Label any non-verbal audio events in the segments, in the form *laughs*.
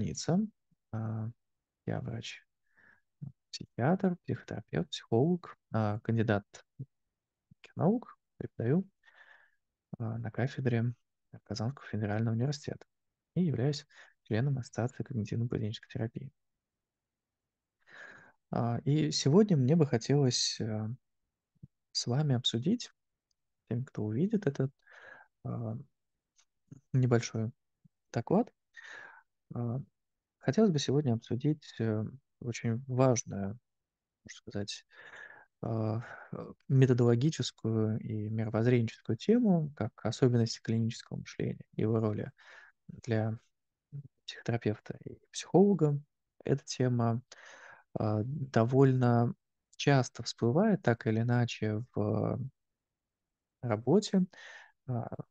больница. А, я врач, психиатр, психотерапевт, психолог, а, кандидат наук, преподаю а, на кафедре Казанского федерального университета и являюсь членом Ассоциации когнитивно-поведенческой терапии. И сегодня мне бы хотелось с вами обсудить, тем, кто увидит этот небольшой доклад, Хотелось бы сегодня обсудить э, очень важную, можно сказать, э, методологическую и мировоззренческую тему, как особенности клинического мышления, его роли для психотерапевта и психолога. Эта тема э, довольно часто всплывает так или иначе в работе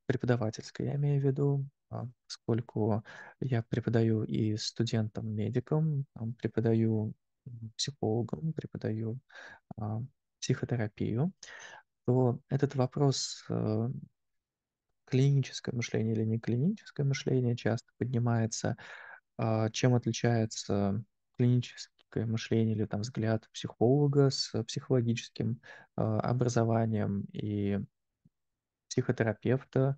преподавательской, я имею в виду, а, поскольку я преподаю и студентам-медикам, преподаю психологам, преподаю а, психотерапию, то этот вопрос э, клиническое мышление или не клиническое мышление часто поднимается, а, чем отличается клиническое мышление или там взгляд психолога с психологическим образованием и психотерапевта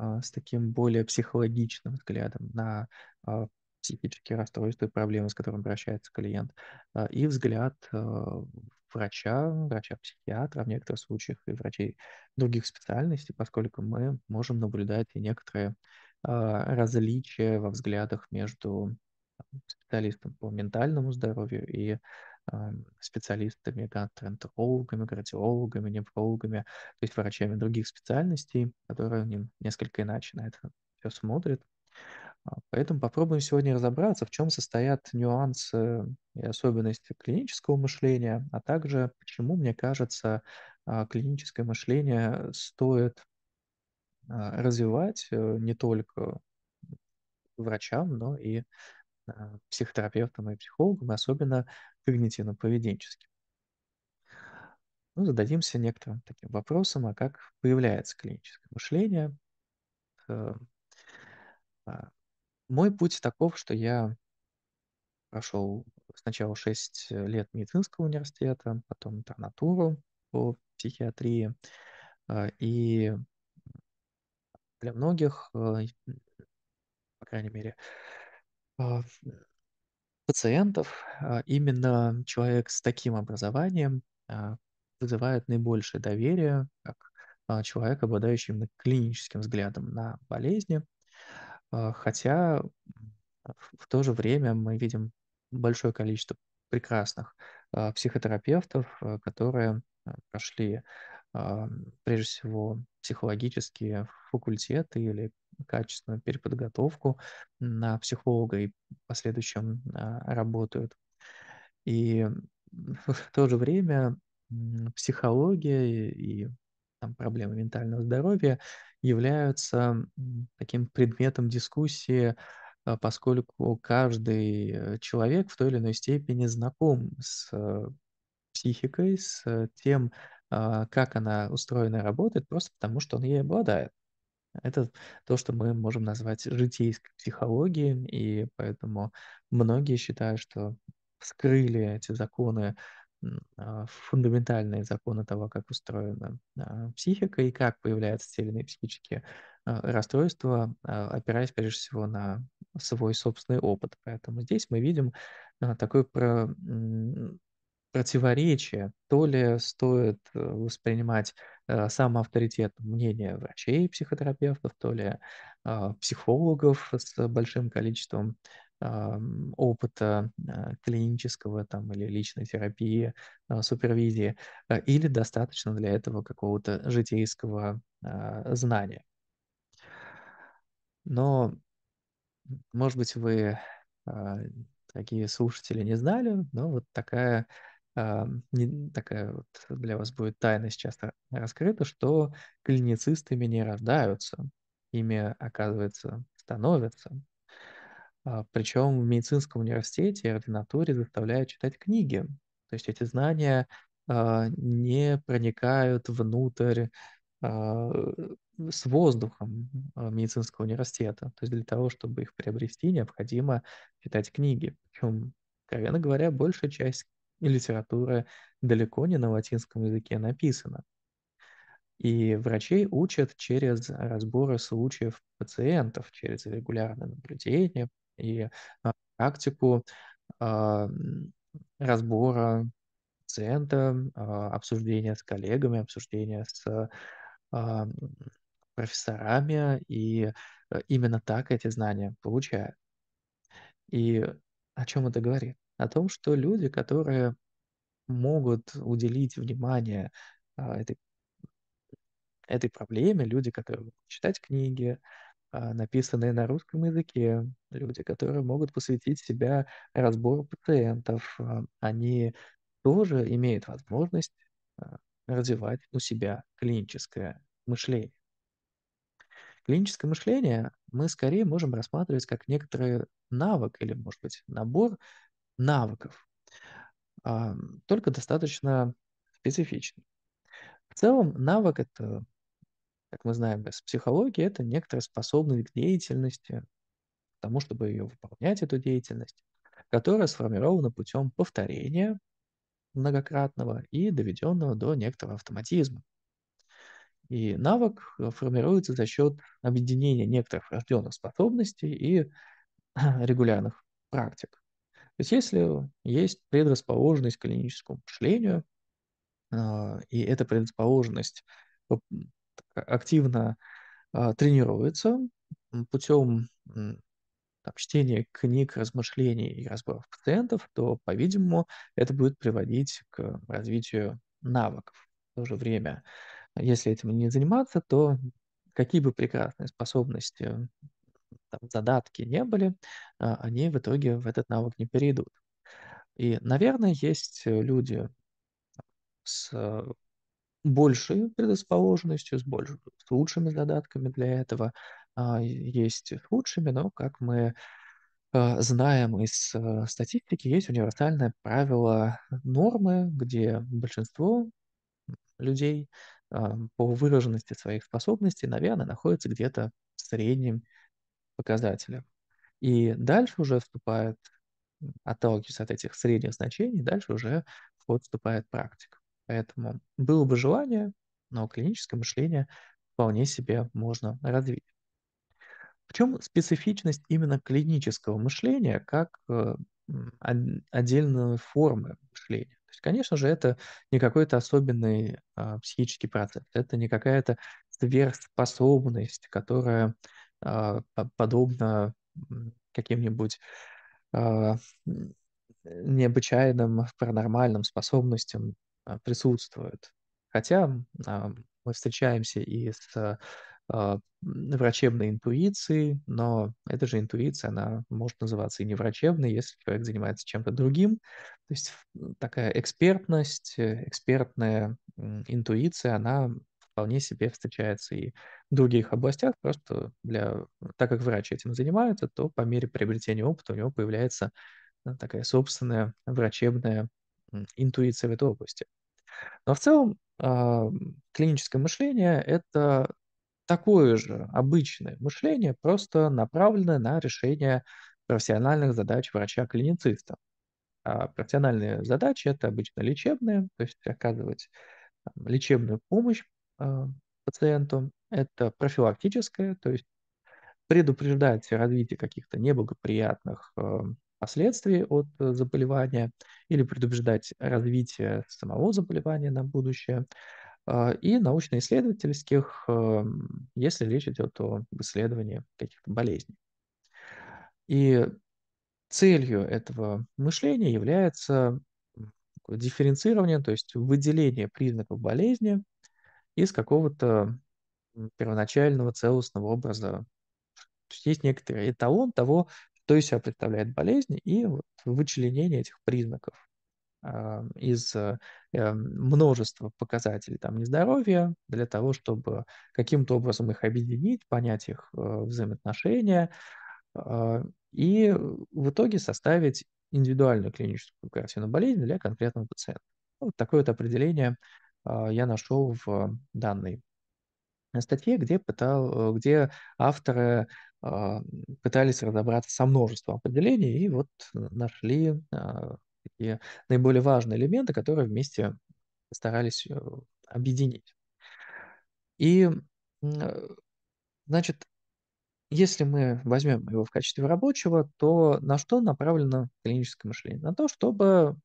а, с таким более психологичным взглядом на а, психические расстройства и проблемы, с которыми обращается клиент, а, и взгляд врача, врача-психиатра, в некоторых случаях и врачей других специальностей, поскольку мы можем наблюдать и некоторые различия во взглядах между специалистом по ментальному здоровью и специалистами, гастроэнтерологами, кардиологами, неврологами, то есть врачами других специальностей, которые несколько иначе на это все смотрят. А, поэтому попробуем сегодня разобраться, в чем состоят нюансы и особенности клинического мышления, а также почему, мне кажется, а, клиническое мышление стоит а, развивать э, не только врачам, но и психотерапевтам и психологам, особенно когнитивно-поведенческим. Ну, зададимся некоторым таким вопросом, а как появляется клиническое мышление. Э, а, мой путь таков, что я прошел сначала 6 лет медицинского университета, потом интернатуру по психиатрии. Э, и для многих, э, по крайней мере, пациентов а, именно человек с таким образованием а, вызывает наибольшее доверие, как а, человек, обладающий именно клиническим взглядом на болезни. Хотя в то же время мы видим большое количество прекрасных психотерапевтов, которые прошли прежде всего психологические факультеты или качественную переподготовку на психолога и в последующем а, работают. И *laughs* в то же время психология и там, проблемы ментального здоровья являются таким предметом дискуссии, а, поскольку каждый э, человек в той или иной степени знаком с э, психикой, с тем, а, как она устроена и работает, просто потому что он ей обладает. Это то, что мы можем назвать житейской психологией, и поэтому многие считают, что вскрыли эти законы, а, фундаментальные законы того, как устроена а, психика и как появляются те или иные психические а, расстройства, опираясь прежде всего на свой собственный опыт. Поэтому здесь мы видим такой про противоречие. То ли стоит э, воспринимать э, самоавторитет мнения врачей, психотерапевтов, то ли а, психологов с большим количеством а, опыта э, клинического там, или личной терапии, супервизии, или достаточно для этого какого-то житейского а, знания. Но, может быть, вы, такие слушатели, не знали, но вот такая а, не, такая вот для вас будет тайна сейчас а, раскрыта, что клиницистами не рождаются, ими, оказывается, становятся. А, Причем в медицинском университете ординатуре заставляют читать книги. То есть эти знания не проникают внутрь с воздухом медицинского университета. То есть для того, чтобы их приобрести, необходимо читать книги. Причем, откровенно говоря, большая часть и литература далеко не на латинском языке написана. И врачей учат через разборы случаев пациентов, через регулярное наблюдение и а, практику э, разбора пациента, э, а, обсуждение с коллегами, обсуждения с э, профессорами, и э, именно так эти знания получают. И о чем это говорит? о том, что люди, которые могут уделить внимание а, этой, этой проблеме, люди, которые могут читать книги, а, написанные на русском языке, люди, которые могут посвятить себя разбору пациентов, а, они тоже имеют возможность развивать у себя клиническое мышление. Клиническое мышление мы скорее можем рассматривать как некоторый навык или, может быть, набор навыков, только достаточно специфичный. В целом навык это, как мы знаем из психологии, это некоторая способность к деятельности, к тому, чтобы ее выполнять, эту деятельность, которая сформирована путем повторения многократного и доведенного до некоторого автоматизма. И навык э, формируется за счет объединения некоторых рожденных способностей и *clears throat* регулярных практик. То есть если есть предрасположенность к клиническому мышлению, а, и эта предрасположенность активно а, тренируется путем там, чтения книг, размышлений и разборов пациентов, то, по-видимому, это будет приводить к развитию навыков. В то же время, если этим не заниматься, то какие бы прекрасные способности там, задатки не были, а они в итоге в этот навык не перейдут. И, наверное, есть э, люди с э, большей предрасположенностью, с, больш... с лучшими задатками для этого, а, есть с худшими, но, как мы э, знаем из статистики, есть универсальное правило нормы, где большинство людей по выраженности своих способностей, наверное, находится где-то в среднем показателям. И дальше уже вступает, отталкиваясь от этих средних значений, дальше уже вход вступает практика. Поэтому было бы желание, но клиническое мышление вполне себе можно развить. В чем специфичность именно клинического мышления как э, отдельной формы мышления? То есть, конечно же, это не какой-то особенный а, психический процесс, это не какая-то сверхспособность, которая а, подобно каким-нибудь а, необычайным паранормальным способностям а, присутствует. Хотя мы встречаемся и с врачебной интуицией, но эта же интуиция, она может называться и неврачебной, если человек занимается чем-то другим. То есть такая экспертность, э, экспертная интуиция, она вполне себе встречается и в других областях, просто для, так как врач этим занимается, то по мере приобретения опыта у него появляется э, такая собственная врачебная интуиция в этой области. Но в целом а, клиническое мышление – это такое же обычное мышление, просто направленное на решение профессиональных задач врача-клинициста. А профессиональные задачи – это обычно лечебные, то есть оказывать лечебную помощь а, пациенту. Это профилактическое, то есть предупреждать развитие каких-то неблагоприятных а, последствий от э, заболевания или предупреждать развитие самого заболевания на будущее. А, и научно-исследовательских, если речь идет о исследовании каких-то болезней. И целью этого мышления является дифференцирование, то есть выделение признаков болезни из какого-то первоначального целостного образа. То есть есть некоторый эталон того, что из себя представляет болезнь, и вот вычленение этих признаков а, из э, э, множества показателей там, нездоровья для того, чтобы каким-то образом их объединить, понять их э, взаимоотношения а, и в итоге составить индивидуальную клиническую картину болезни для конкретного пациента. Вот такое вот определение а, я нашел в данной статье, где, пытал, где авторы а, пытались разобраться со множеством определений и вот нашли а, такие наиболее важные элементы, которые вместе старались э, объединить. И, э, значит, если мы возьмем его в качестве рабочего, то на что направлено клиническое мышление? На то, чтобы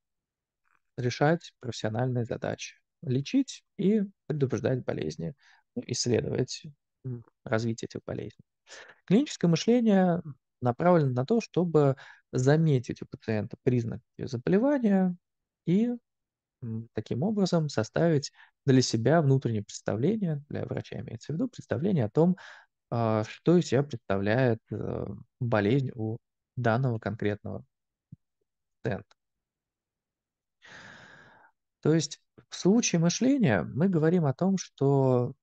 решать профессиональные задачи лечить и предупреждать болезни, ну, исследовать развитие этих болезней. Клиническое мышление направлено на то, чтобы заметить у пациента признаки заболевания и таким образом составить для себя внутреннее представление, для врача имеется в виду, представление о том, а, что из себя представляет э, болезнь у данного конкретного пациента. То есть в случае мышления мы говорим о том, что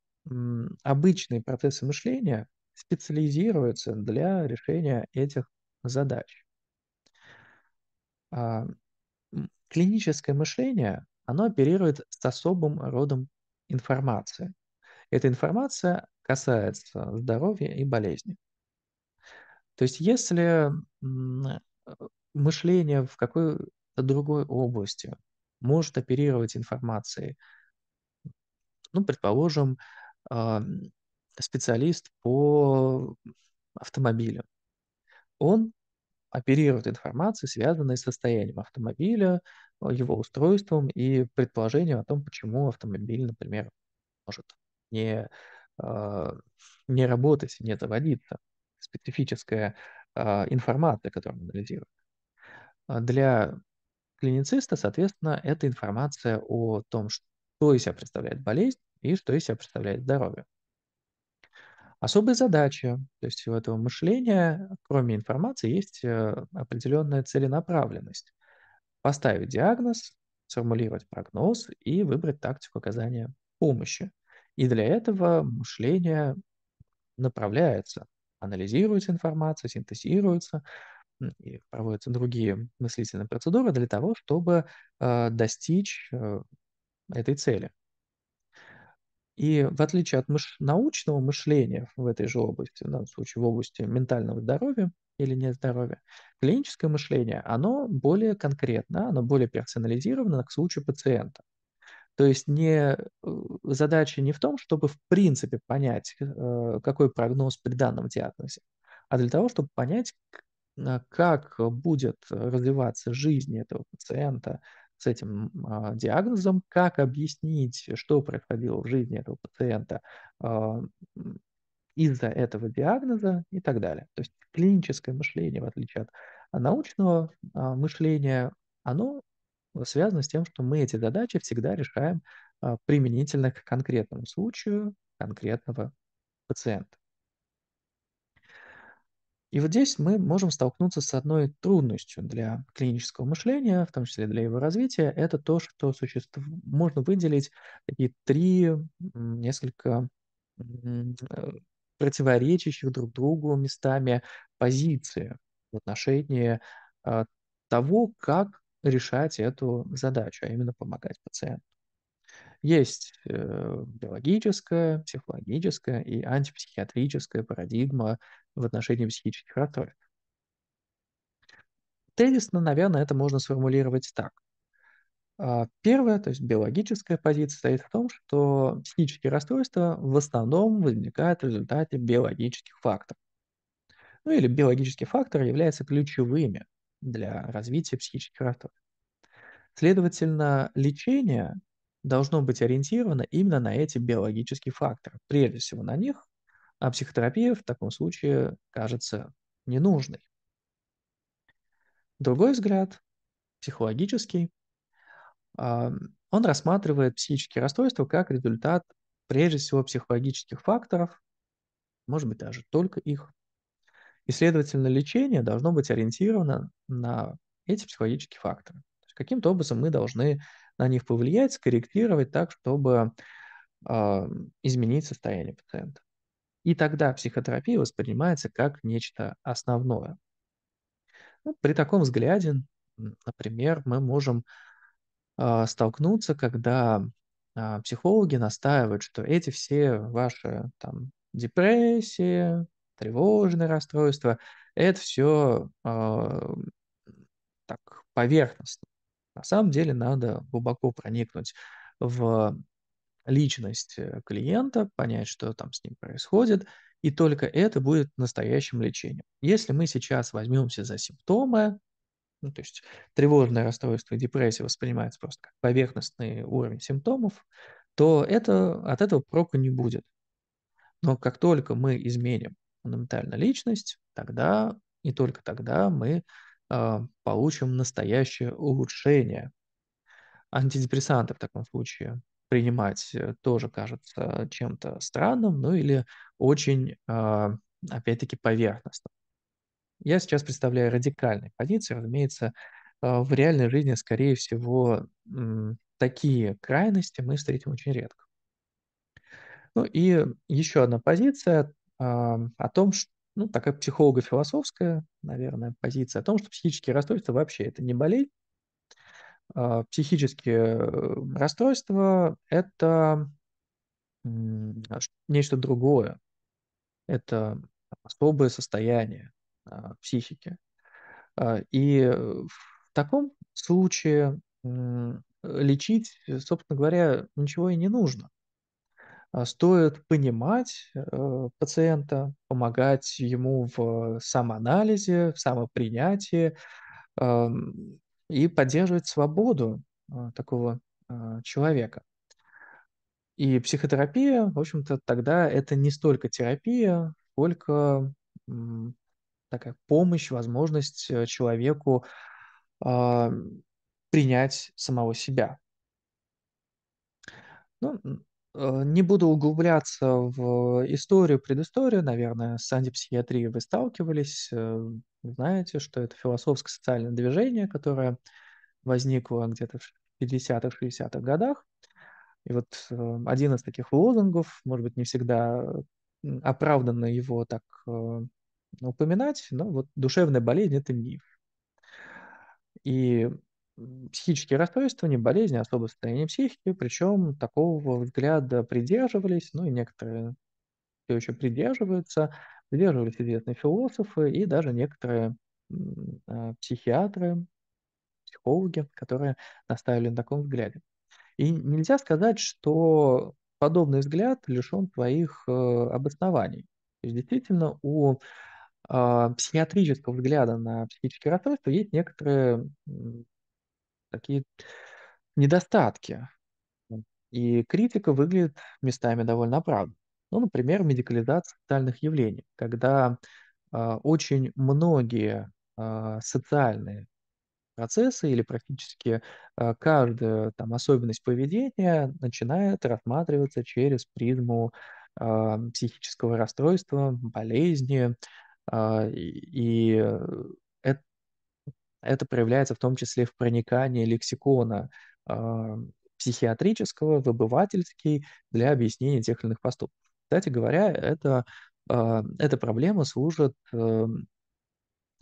обычные процессы мышления специализируются для решения этих задач. А, клиническое мышление, оно оперирует с особым родом информации. Эта информация касается здоровья и болезни. То есть если мышление в какой-то другой области может оперировать информацией. Ну, предположим, а, специалист по автомобилю. Он оперирует информацией, связанной с состоянием автомобиля, его устройством и предположением о том, почему автомобиль, например, может не, а, не работать, не заводиться. Специфическая а, информация, которую он анализирует. Для клинициста, соответственно, это информация о том, что из себя представляет болезнь и что из себя представляет здоровье. Особая задача, то есть у этого мышления, кроме информации, есть э, определенная целенаправленность. Поставить диагноз, сформулировать прогноз и выбрать тактику оказания помощи. И для этого мышление направляется, анализируется информация, синтезируется, и проводятся другие мыслительные процедуры для того, чтобы э, достичь э, этой цели. И в отличие от мыш... научного мышления в этой же области, в данном случае в области ментального здоровья или нездоровья, клиническое мышление, оно более конкретно, оно более персонализировано к случаю пациента. То есть не, э, задача не в том, чтобы в принципе понять, какой прогноз при данном диагнозе, а для того, чтобы понять, Э, как будет развиваться жизнь этого пациента с этим а, диагнозом, как объяснить, что происходило в жизни этого пациента а, из-за этого диагноза и так далее. То есть клиническое мышление, в отличие от а, научного мышления, оно связано с тем, что мы эти задачи всегда решаем применительно к конкретному случаю конкретного пациента. И вот здесь мы можем столкнуться с одной трудностью для клинического мышления, в том числе для его развития. Это то, что существ... можно выделить и три несколько э, противоречащих друг другу местами позиции в отношении а, того, как решать эту задачу, а именно помогать пациенту. Есть э, биологическая, психологическая и антипсихиатрическая парадигма в отношении психических расстройств. Тезисно, наверное, это можно сформулировать так. А, Первая, то есть биологическая позиция, состоит в том, что психические расстройства в основном возникают в результате биологических факторов. Ну или биологический фактор является ключевыми для развития психических расстройств. Следовательно, лечение должно быть ориентировано именно на эти биологические факторы, прежде всего на них, а психотерапия в таком случае кажется ненужной. Другой взгляд, психологический, а, он рассматривает психические расстройства как результат прежде всего психологических факторов, может быть, даже только их. И, следовательно, лечение должно быть ориентировано на эти психологические факторы. каким-то образом мы должны на них повлиять, скорректировать так, чтобы э, изменить состояние пациента. И тогда психотерапия воспринимается как нечто основное. Ну, при таком взгляде, например, мы можем э, столкнуться, когда э, психологи настаивают, что эти все ваши там, депрессии, тревожные расстройства, это все э, а, так поверхностно. На самом деле надо глубоко проникнуть в личность э, клиента, понять, что там с ним происходит, и только это будет настоящим лечением. Если мы сейчас возьмемся за симптомы, ну, то есть тревожное расстройство и депрессия воспринимается просто как поверхностный уровень симптомов, то это, от этого прока не будет. Но как только мы изменим фундаментально личность, тогда и только тогда мы э, получим настоящее улучшение. Антидепрессанты в таком случае принимать, э, тоже кажется чем-то странным, ну или очень, а, опять-таки, поверхностным. Я сейчас представляю радикальные позиции, разумеется, а, в реальной жизни, скорее всего, такие крайности мы встретим очень редко. Ну и еще одна позиция а, о том, что ну, такая психолого-философская, наверное, позиция о том, что психические расстройства вообще это не болезнь, а, психические расстройства – это а, нечто другое. Это особое состояние а, психики. И э, в таком случае лечить, э, собственно говоря, ничего и не нужно. Стоит понимать э, пациента, помогать ему в самоанализе, в самопринятии, и поддерживать свободу а, такого а, человека. И психотерапия, в общем-то, тогда это не столько терапия, сколько такая помощь, возможность э, человеку а, принять самого себя. Ну, Э, не буду углубляться в историю, предысторию. Наверное, с антипсихиатрией вы сталкивались. Э, знаете, что это философское социальное движение, которое возникло где-то в 50-х, 60-х годах. И вот э, один из таких лозунгов, может быть, не всегда оправданно его так упоминать, но вот душевная болезнь – это миф. И психические расстройства, не болезни, а особое состояние психики, причем такого взгляда придерживались, ну и некоторые все еще придерживаются, придерживались известные философы и даже некоторые а, психиатры, психологи, которые наставили на таком взгляде. И нельзя сказать, что подобный взгляд лишен своих э, обоснований. То есть действительно у а, психиатрического взгляда на психические расстройства есть некоторые такие недостатки. И критика выглядит местами довольно оправданно. Ну, например, медикализация социальных явлений, когда э, очень многие э, социальные процессы или практически э, каждая там, особенность поведения начинает рассматриваться через призму э, психического расстройства, болезни э, и это проявляется в том числе в проникании лексикона а, психиатрического в обывательский для объяснения тех или иных поступков. Кстати говоря, это, а, эта проблема служит эм,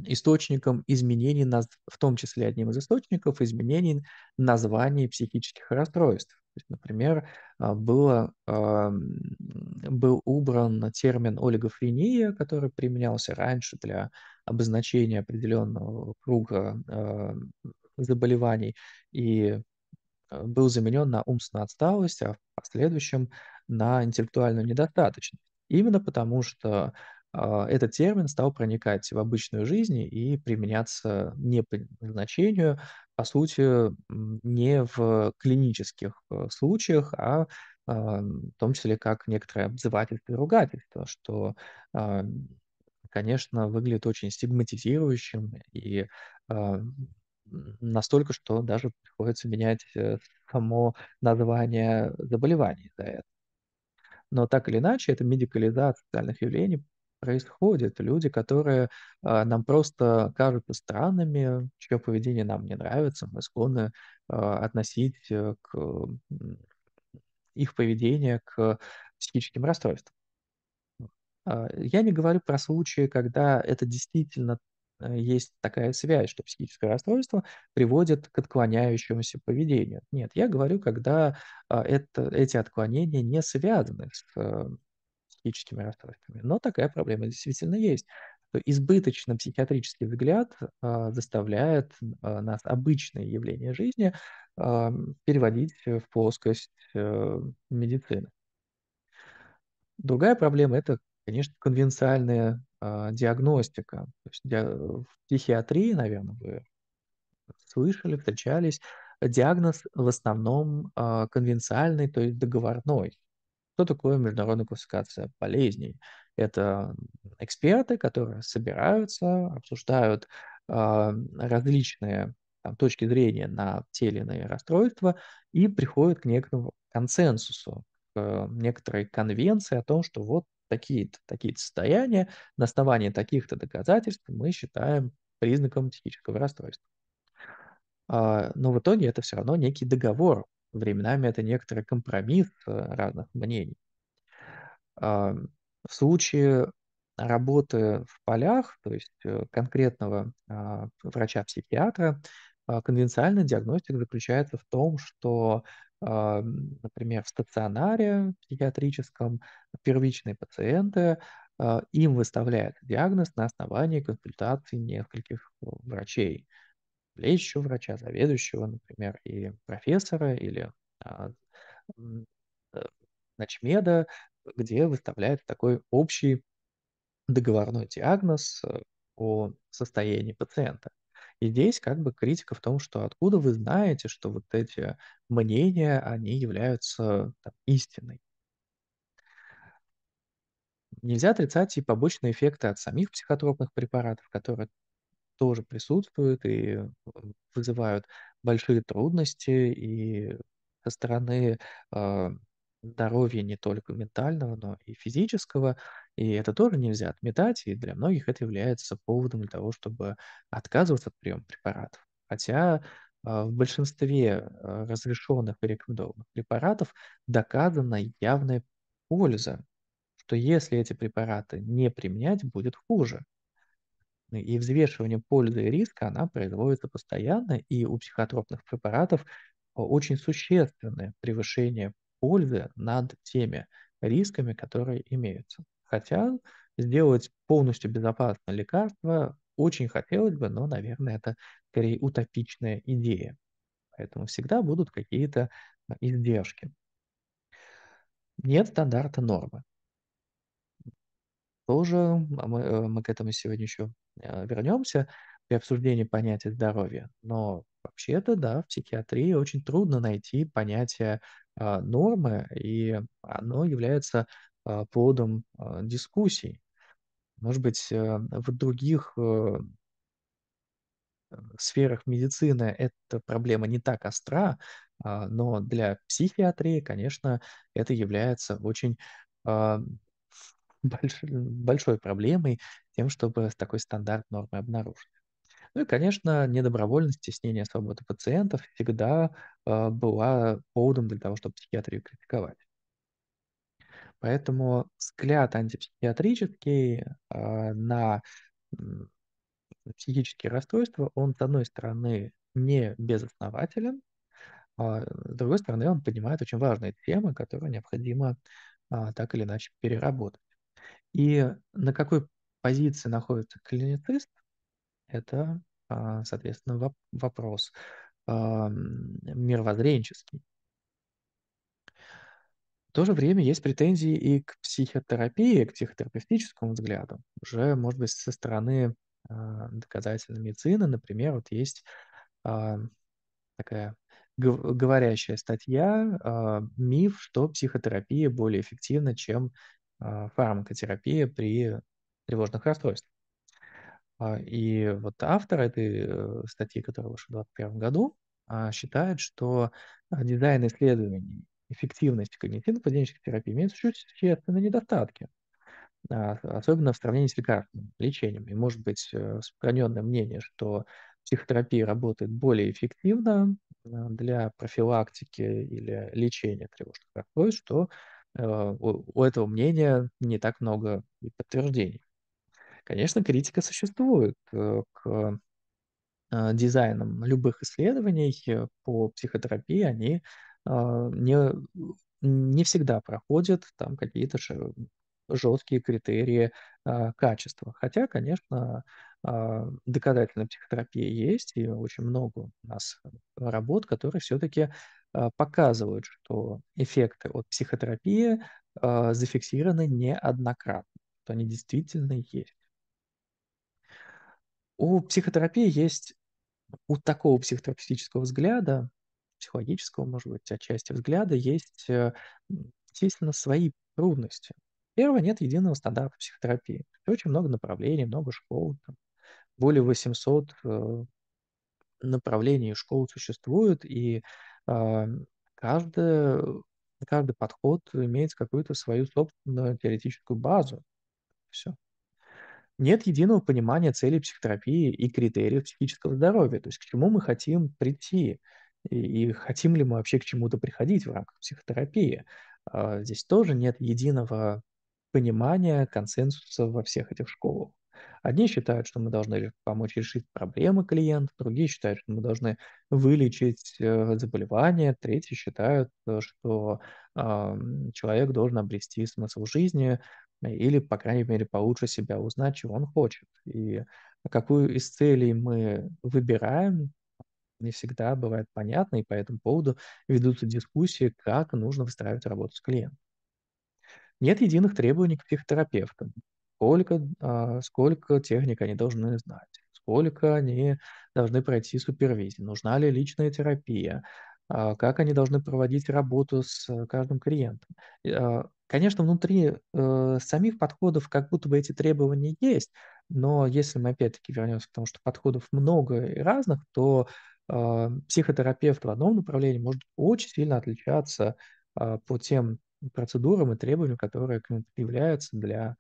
источником изменений, в том числе одним из источников изменений названий психических расстройств. То есть, например, а, было, а, был убран термин олигофрения, который применялся раньше для обозначения определенного круга а, заболеваний, и был заменен на умственную отсталость, а в последующем на интеллектуальную недостаточность. Именно потому, что а, этот термин стал проникать в обычную жизнь и применяться не по назначению, по сути, не в клинических э, случаях, а, а в том числе как некоторое обзывательство и ругательство, что, а, конечно, выглядит очень стигматизирующим и настолько, что даже приходится менять э, само название заболевания за это. Но так или иначе, это медикализация социальных явлений происходит. Люди, которые э, нам просто кажутся странными, чье поведение нам не нравится, мы склонны а, э, относить к их поведение к психическим расстройствам. А, я не говорю про случаи, когда это действительно э, есть такая связь, что психическое расстройство приводит к отклоняющемуся поведению. Нет, я говорю, когда это, эти отклонения не связаны с э, психическими расстройствами. Но такая проблема действительно есть. избыточно психиатрический взгляд э, заставляет э, нас обычные явления жизни э, переводить в плоскость э, медицины. Другая проблема – это, конечно, конвенциальная э, диагностика. То есть, ди- в психиатрии, наверное, вы слышали, встречались, диагноз в основном э, конвенциальный, то есть договорной. Что такое международная классификация болезней? Это эксперты, которые собираются, обсуждают э, различные там, точки зрения на те или иные расстройства и приходят к некоторому консенсусу, к некоторой конвенции о том, что вот такие-то такие состояния, на основании таких-то доказательств мы считаем признаком психического расстройства. А, но в итоге это все равно некий договор временами это некоторый компромисс э, разных мнений. А, в случае работы в полях, то есть э, конкретного а, врача-психиатра, а, конвенциальная диагностика заключается в том, что, например, в стационаре психиатрическом первичные пациенты, им выставляют диагноз на основании консультации нескольких э, врачей заведующего врача, заведующего, например, и профессора, или а, э, начмеда, где выставляют такой общий договорной диагноз э, о состоянии пациента. И здесь как бы критика в том, что откуда вы знаете, что вот эти мнения, они являются там, истиной. Нельзя отрицать и побочные эффекты от самих психотропных препаратов, которые тоже присутствуют и э, вызывают большие трудности и со стороны э, здоровья не только ментального, но и физического, и это тоже нельзя отметать, и для многих это является поводом для того, чтобы отказываться от приема препаратов. Хотя э, в большинстве э, разрешенных и рекомендованных препаратов доказана явная польза, что если эти препараты не применять, будет хуже и взвешивание пользы и риска, она производится постоянно, и у психотропных препаратов а, очень существенное превышение пользы над теми рисками, которые имеются. Хотя сделать полностью безопасное лекарство очень хотелось бы, но, наверное, это скорее утопичная идея. Поэтому всегда будут какие-то а, издержки. Нет стандарта нормы тоже, а мы, э, мы к этому сегодня еще а, вернемся, при обсуждении понятия здоровья. Но вообще-то, да, в психиатрии очень трудно найти понятие э, нормы, и оно является э, плодом э, дискуссий. Может быть, э, в других э, сферах медицины эта проблема не так остра, но для психиатрии, конечно, это является очень больш... большой проблемой тем, чтобы такой стандарт нормы обнаружить. Ну и, конечно, недобровольность, стеснение свободы пациентов всегда э, была поводом для того, чтобы психиатрию критиковать. Поэтому взгляд антипсихиатрический э, на э, психические расстройства, он, с одной стороны, не безоснователен, а с другой стороны, он поднимает очень важные темы, которые необходимо а, так или иначе переработать. И на какой позиции находится клиницист, это, а, соответственно, вопрос а, мировоззренческий. В то же время есть претензии и к психотерапии, к психотерапевтическому взгляду. Уже, может быть, со стороны а, доказательной медицины, например, вот есть такая говорящая статья, миф, что психотерапия более эффективна, чем а, фармакотерапия при тревожных расстройствах. А, и вот автор этой э, статьи, которая вышла в 2021 году, а, считает, что дизайн исследований эффективности когнитивно-поведенческой терапии имеет существенные недостатки, особенно в сравнении с лекарственным лечением. И может быть распространенное э, мнение, что психотерапия работает более эффективно э, для профилактики или лечения тревожных расстройств, что Э, у этого мнения не так много подтверждений. Конечно, критика существует э, к э, дизайнам любых исследований по психотерапии, они не, не всегда проходят там какие-то жесткие критерии качества. Хотя, конечно, доказательная психотерапия есть, и очень много у нас работ, которые все-таки Э, показывают, что эффекты от психотерапии э, зафиксированы неоднократно, то они действительно есть. У психотерапии есть, у такого психотерапевтического взгляда, психологического, может быть, отчасти взгляда, есть, э, естественно, свои трудности. Первое, нет единого стандарта психотерапии. Очень много направлений, много школ. Там, более 800 направлений школ существует, и а, каждый каждый подход имеет какую-то свою собственную теоретическую базу. Все. Нет единого понимания цели психотерапии и критериев психического здоровья, то есть к чему мы хотим прийти, и, и хотим ли мы вообще к чему-то приходить в рамках психотерапии. А, здесь тоже нет единого понимания, консенсуса во всех этих школах. Одни считают, что мы должны помочь решить проблемы клиента, другие считают, что мы должны вылечить э, заболевание, третьи считают, э, что человек должен обрести смысл жизни или, по крайней мере, получше себя узнать, чего он хочет. И какую из целей мы выбираем, не всегда бывает понятно, и по этому поводу ведутся дискуссии, как нужно выстраивать работу с клиентом. Нет единых требований к психотерапевтам сколько, а, сколько техник они должны знать, сколько они должны пройти супервизию, нужна ли личная терапия, а, как они должны проводить работу с каждым клиентом. А, конечно, внутри э, самих подходов как будто бы эти требования есть, но если мы опять-таки вернемся к тому, что подходов много и разных, то психотерапевт в одном направлении может очень сильно отличаться по тем процедурам и требованиям, которые к нему предъявляются для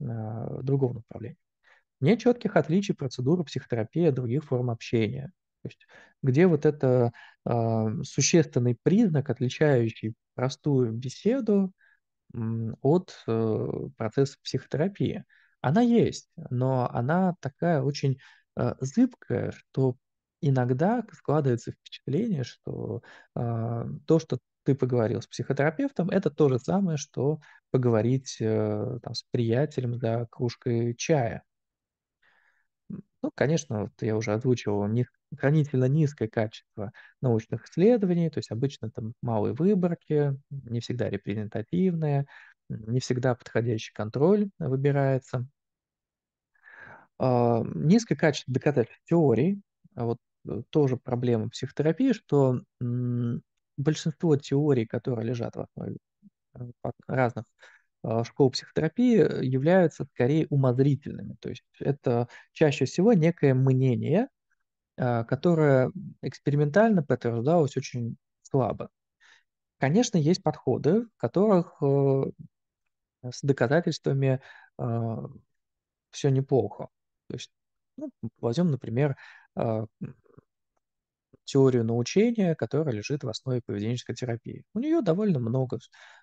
Э, другого направления. Нет четких отличий процедуры психотерапии от других форм общения. То есть, где вот это э, существенный признак, отличающий простую беседу от э, процесса психотерапии. Она есть, но она такая очень э, зыбкая, что иногда складывается впечатление, что э, то, что ты поговорил с психотерапевтом, это то же самое, что поговорить э, там, с приятелем за кружкой чая. Ну, конечно, вот я уже озвучивал не, хранительно низкое качество научных исследований, то есть обычно там малые выборки, не всегда репрезентативные, не всегда подходящий контроль выбирается. А, низкое качество доказательств теории, а вот э, тоже проблема психотерапии, что большинство теорий, которые лежат в основе э, разных э, школ психотерапии, э, являются скорее умозрительными. То есть это чаще всего некое мнение, которое экспериментально подтверждалось очень слабо. Конечно, есть подходы, в которых с доказательствами все неплохо. То есть, ну, возьмем, например, теорию научения, которая лежит в основе поведенческой терапии. У нее довольно много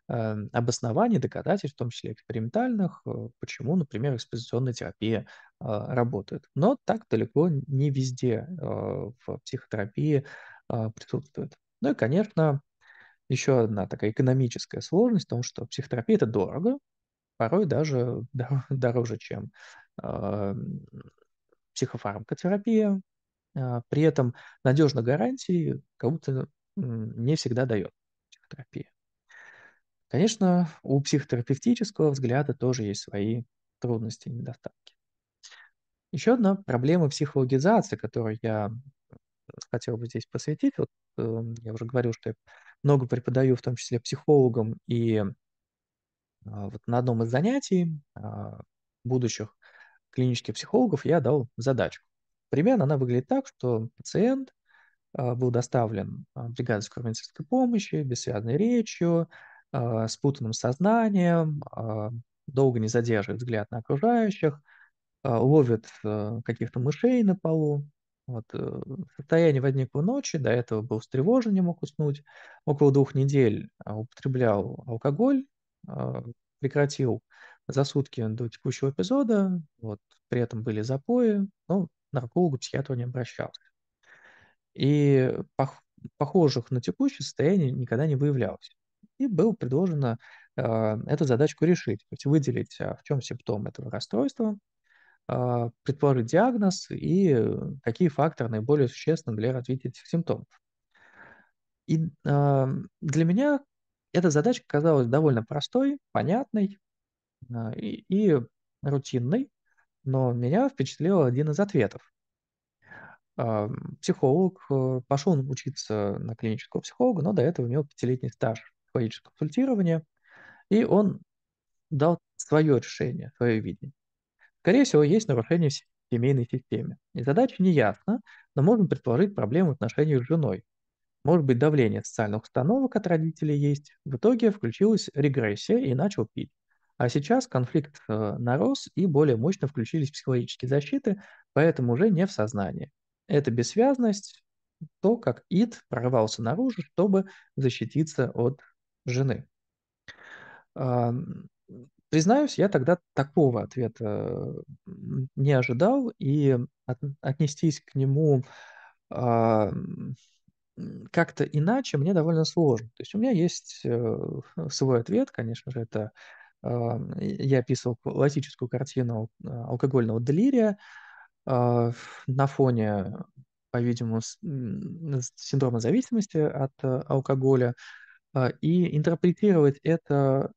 э, обоснований, доказательств, в том числе экспериментальных, э, почему, например, экспозиционная терапия э, работает. Но так далеко не везде э, в психотерапии э, присутствует. Ну и, конечно, еще одна такая экономическая сложность в том, что психотерапия это дорого, порой даже *laughs* дороже, чем э, психофармакотерапия, а, при этом надежно гарантии как будто не всегда дает психотерапия. Конечно, у психотерапевтического взгляда тоже есть свои трудности и недостатки. Еще одна проблема психологизации, которую я хотел бы здесь посвятить. Вот, эм, я уже говорил, что я много преподаю, в том числе психологам, и а, вот на одном из занятий а, будущих клинических психологов я дал задачку. Примерно она выглядит так, что пациент а, был доставлен а, бригадой скорой медицинской помощи, бессвязной речью, а, спутанным сознанием, долго не задерживает взгляд на окружающих, ловит каких-то мышей на полу. Вот. Э, состояние возникло ночи, до этого был встревожен, не мог уснуть. Около двух недель употреблял алкоголь, прекратил за сутки до текущего эпизода. Вот. При этом были запои. Ну, наркологу, психиатру не обращался. И пох- похожих на текущее состояние никогда не выявлялось. И было предложено э, эту задачку решить, то есть выделить, а, в чем симптом этого расстройства, э, предположить диагноз и э, какие факторы наиболее существенны для развития этих симптомов. И э, для меня эта задачка казалась довольно простой, понятной э, и, и рутинной, но меня впечатлил один из ответов. Психолог э, пошел учиться на клинического психолога, но до этого имел пятилетний стаж психологического консультирования, и он дал свое решение, свое видение. Скорее всего, есть нарушение в семейной системе. И задача не ясна, но можно предположить проблему в отношений с женой. Может быть, давление социальных установок от родителей есть. В итоге включилась регрессия и начал пить. А сейчас конфликт э, нарос, и более мощно включились психологические защиты, поэтому уже не в сознании. Это бессвязность, то, как Ид прорвался наружу, чтобы защититься от жены. А, признаюсь, я тогда такого ответа не ожидал, и от, отнестись к нему э, как-то иначе мне довольно сложно. То есть у меня есть э, *laughs* свой ответ, конечно же, это а, я описывал классическую картину э, алкогольного делирия а, на фоне, по-видимому, синдрома зависимости от э, алкоголя, а, и интерпретировать это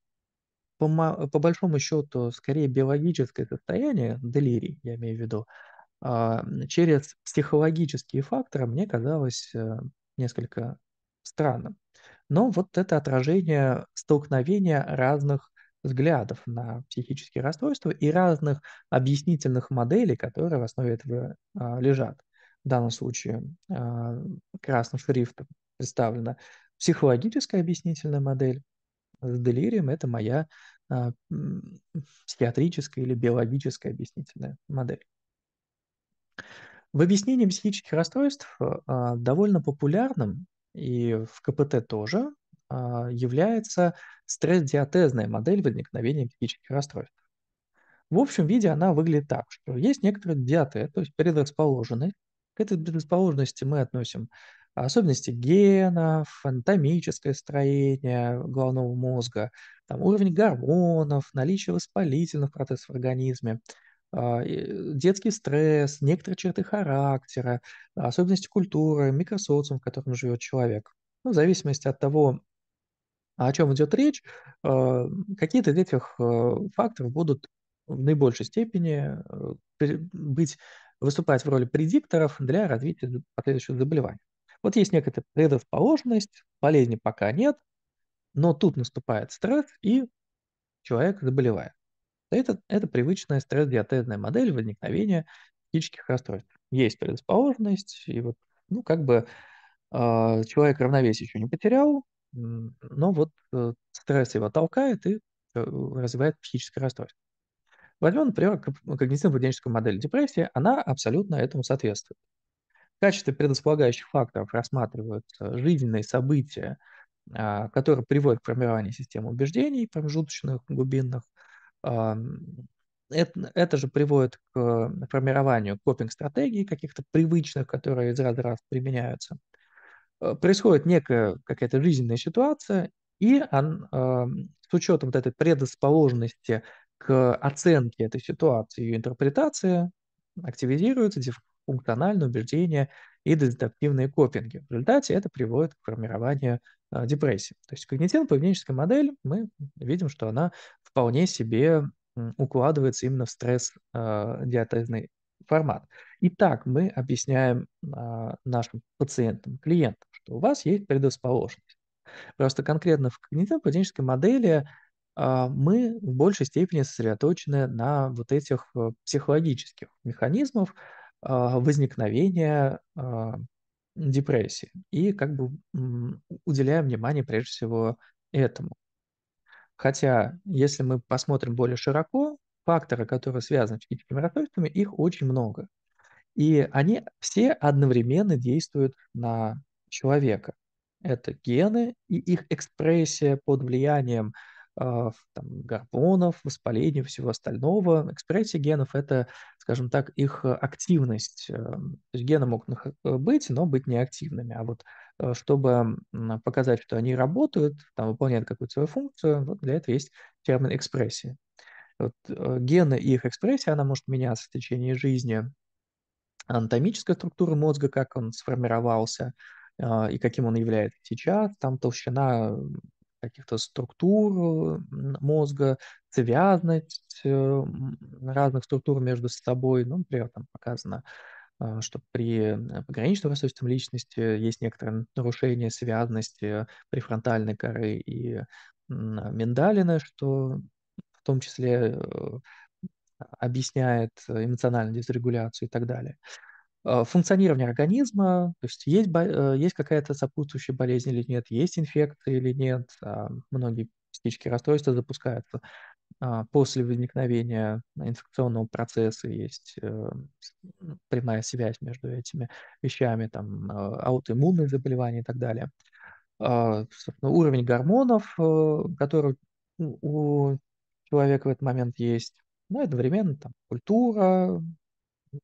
по, по большому счету скорее биологическое состояние, делирий, я имею в виду, через психологические факторы мне казалось э, несколько странным. Но вот это отражение столкновения разных взглядов на психические расстройства и разных объяснительных моделей, которые в основе этого а, лежат. В данном случае а, красным шрифтом представлена психологическая объяснительная модель. С делирием это моя а, психиатрическая или биологическая объяснительная модель. В объяснении психических расстройств довольно популярным и в КПТ тоже а, является стресс-диатезная модель возникновения психических расстройств. В общем виде она выглядит так, что есть некоторые диаты, то есть предрасположенность. К этой предрасположенности мы относим особенности генов, анатомическое строение головного мозга, там, уровень гормонов, наличие воспалительных процессов в организме, а, детский стресс, некоторые черты характера, особенности культуры, микросоциум, в котором живет человек. Ну, в зависимости от того, а о чем идет речь? Э, какие-то из этих э, факторов будут в наибольшей степени э, быть, выступать в роли предикторов для развития последующего заболевания. Вот есть некая предрасположенность, болезни пока нет, но тут наступает стресс, и человек заболевает. Это, это привычная стресс-диатезная модель возникновения психических расстройств. Есть предрасположенность, и вот, ну, как бы э, человек равновесие еще не потерял, но вот э, стресс его толкает и э, развивает психическое расстройство. Возьмем, например, ну, когнитивно-поведенческую модель депрессии, она абсолютно этому соответствует. В качестве предрасполагающих факторов рассматривают жизненные события, а, которые приводят к формированию системы убеждений промежуточных, глубинных. Это, это же приводит к формированию копинг-стратегий, каких-то привычных, которые из раза в раз применяются – Э, происходит некая какая-то жизненная ситуация, и он, эм, с учетом вот этой предрасположенности к оценке этой ситуации, ее интерпретации, активизируются дисфункциональные убеждения и дезадаптивные копинги. В результате это приводит к формированию э, депрессии. То есть когнитивно-поведенческая модель, мы видим, что она вполне себе укладывается именно в стресс-диатезный э, формат. Итак, мы объясняем нашим пациентам, клиентам, что у вас есть предрасположенность. Просто конкретно в когнитивно-поведенческой модели а, мы в большей степени сосредоточены на вот этих э, психологических механизмах а, возникновения а, депрессии и как бы уделяем внимание прежде всего этому. Хотя, если мы посмотрим более широко, факторы, которые связаны с психическими расстройствами, их очень много. И они все одновременно действуют на человека. Это гены и их экспрессия под влиянием а, там, гормонов, воспаления, всего остального. Экспрессия генов – это, скажем так, их активность. Эм, то есть гены могут э, быть, но быть неактивными. А вот э, чтобы показать, что они работают, там, выполняют какую-то свою функцию, вот для этого есть термин экспрессия. Вот, э, гены и их экспрессия, она может меняться в течение жизни. Анатомическая структура мозга, как он сформировался – а, и каким он является сейчас. Там толщина каких-то структур мозга, связность э, разных структур между собой. Ну, например, там показано, а, что при э, пограничном расстройстве личности э, есть некоторое нарушение связности префронтальной коры и миндалины, что в том числе объясняет эмоциональную дисрегуляцию и так далее. Э, функционирование организма, то есть есть, э, есть какая-то сопутствующая болезнь или нет, есть инфекция или нет, а, многие психические расстройства запускаются а, после возникновения инфекционного процесса, есть э, прямая связь между этими вещами, там а, аутоиммунные заболевания и так далее. Уровень гормонов, который у человека в этот момент есть, ну, одновременно там культура,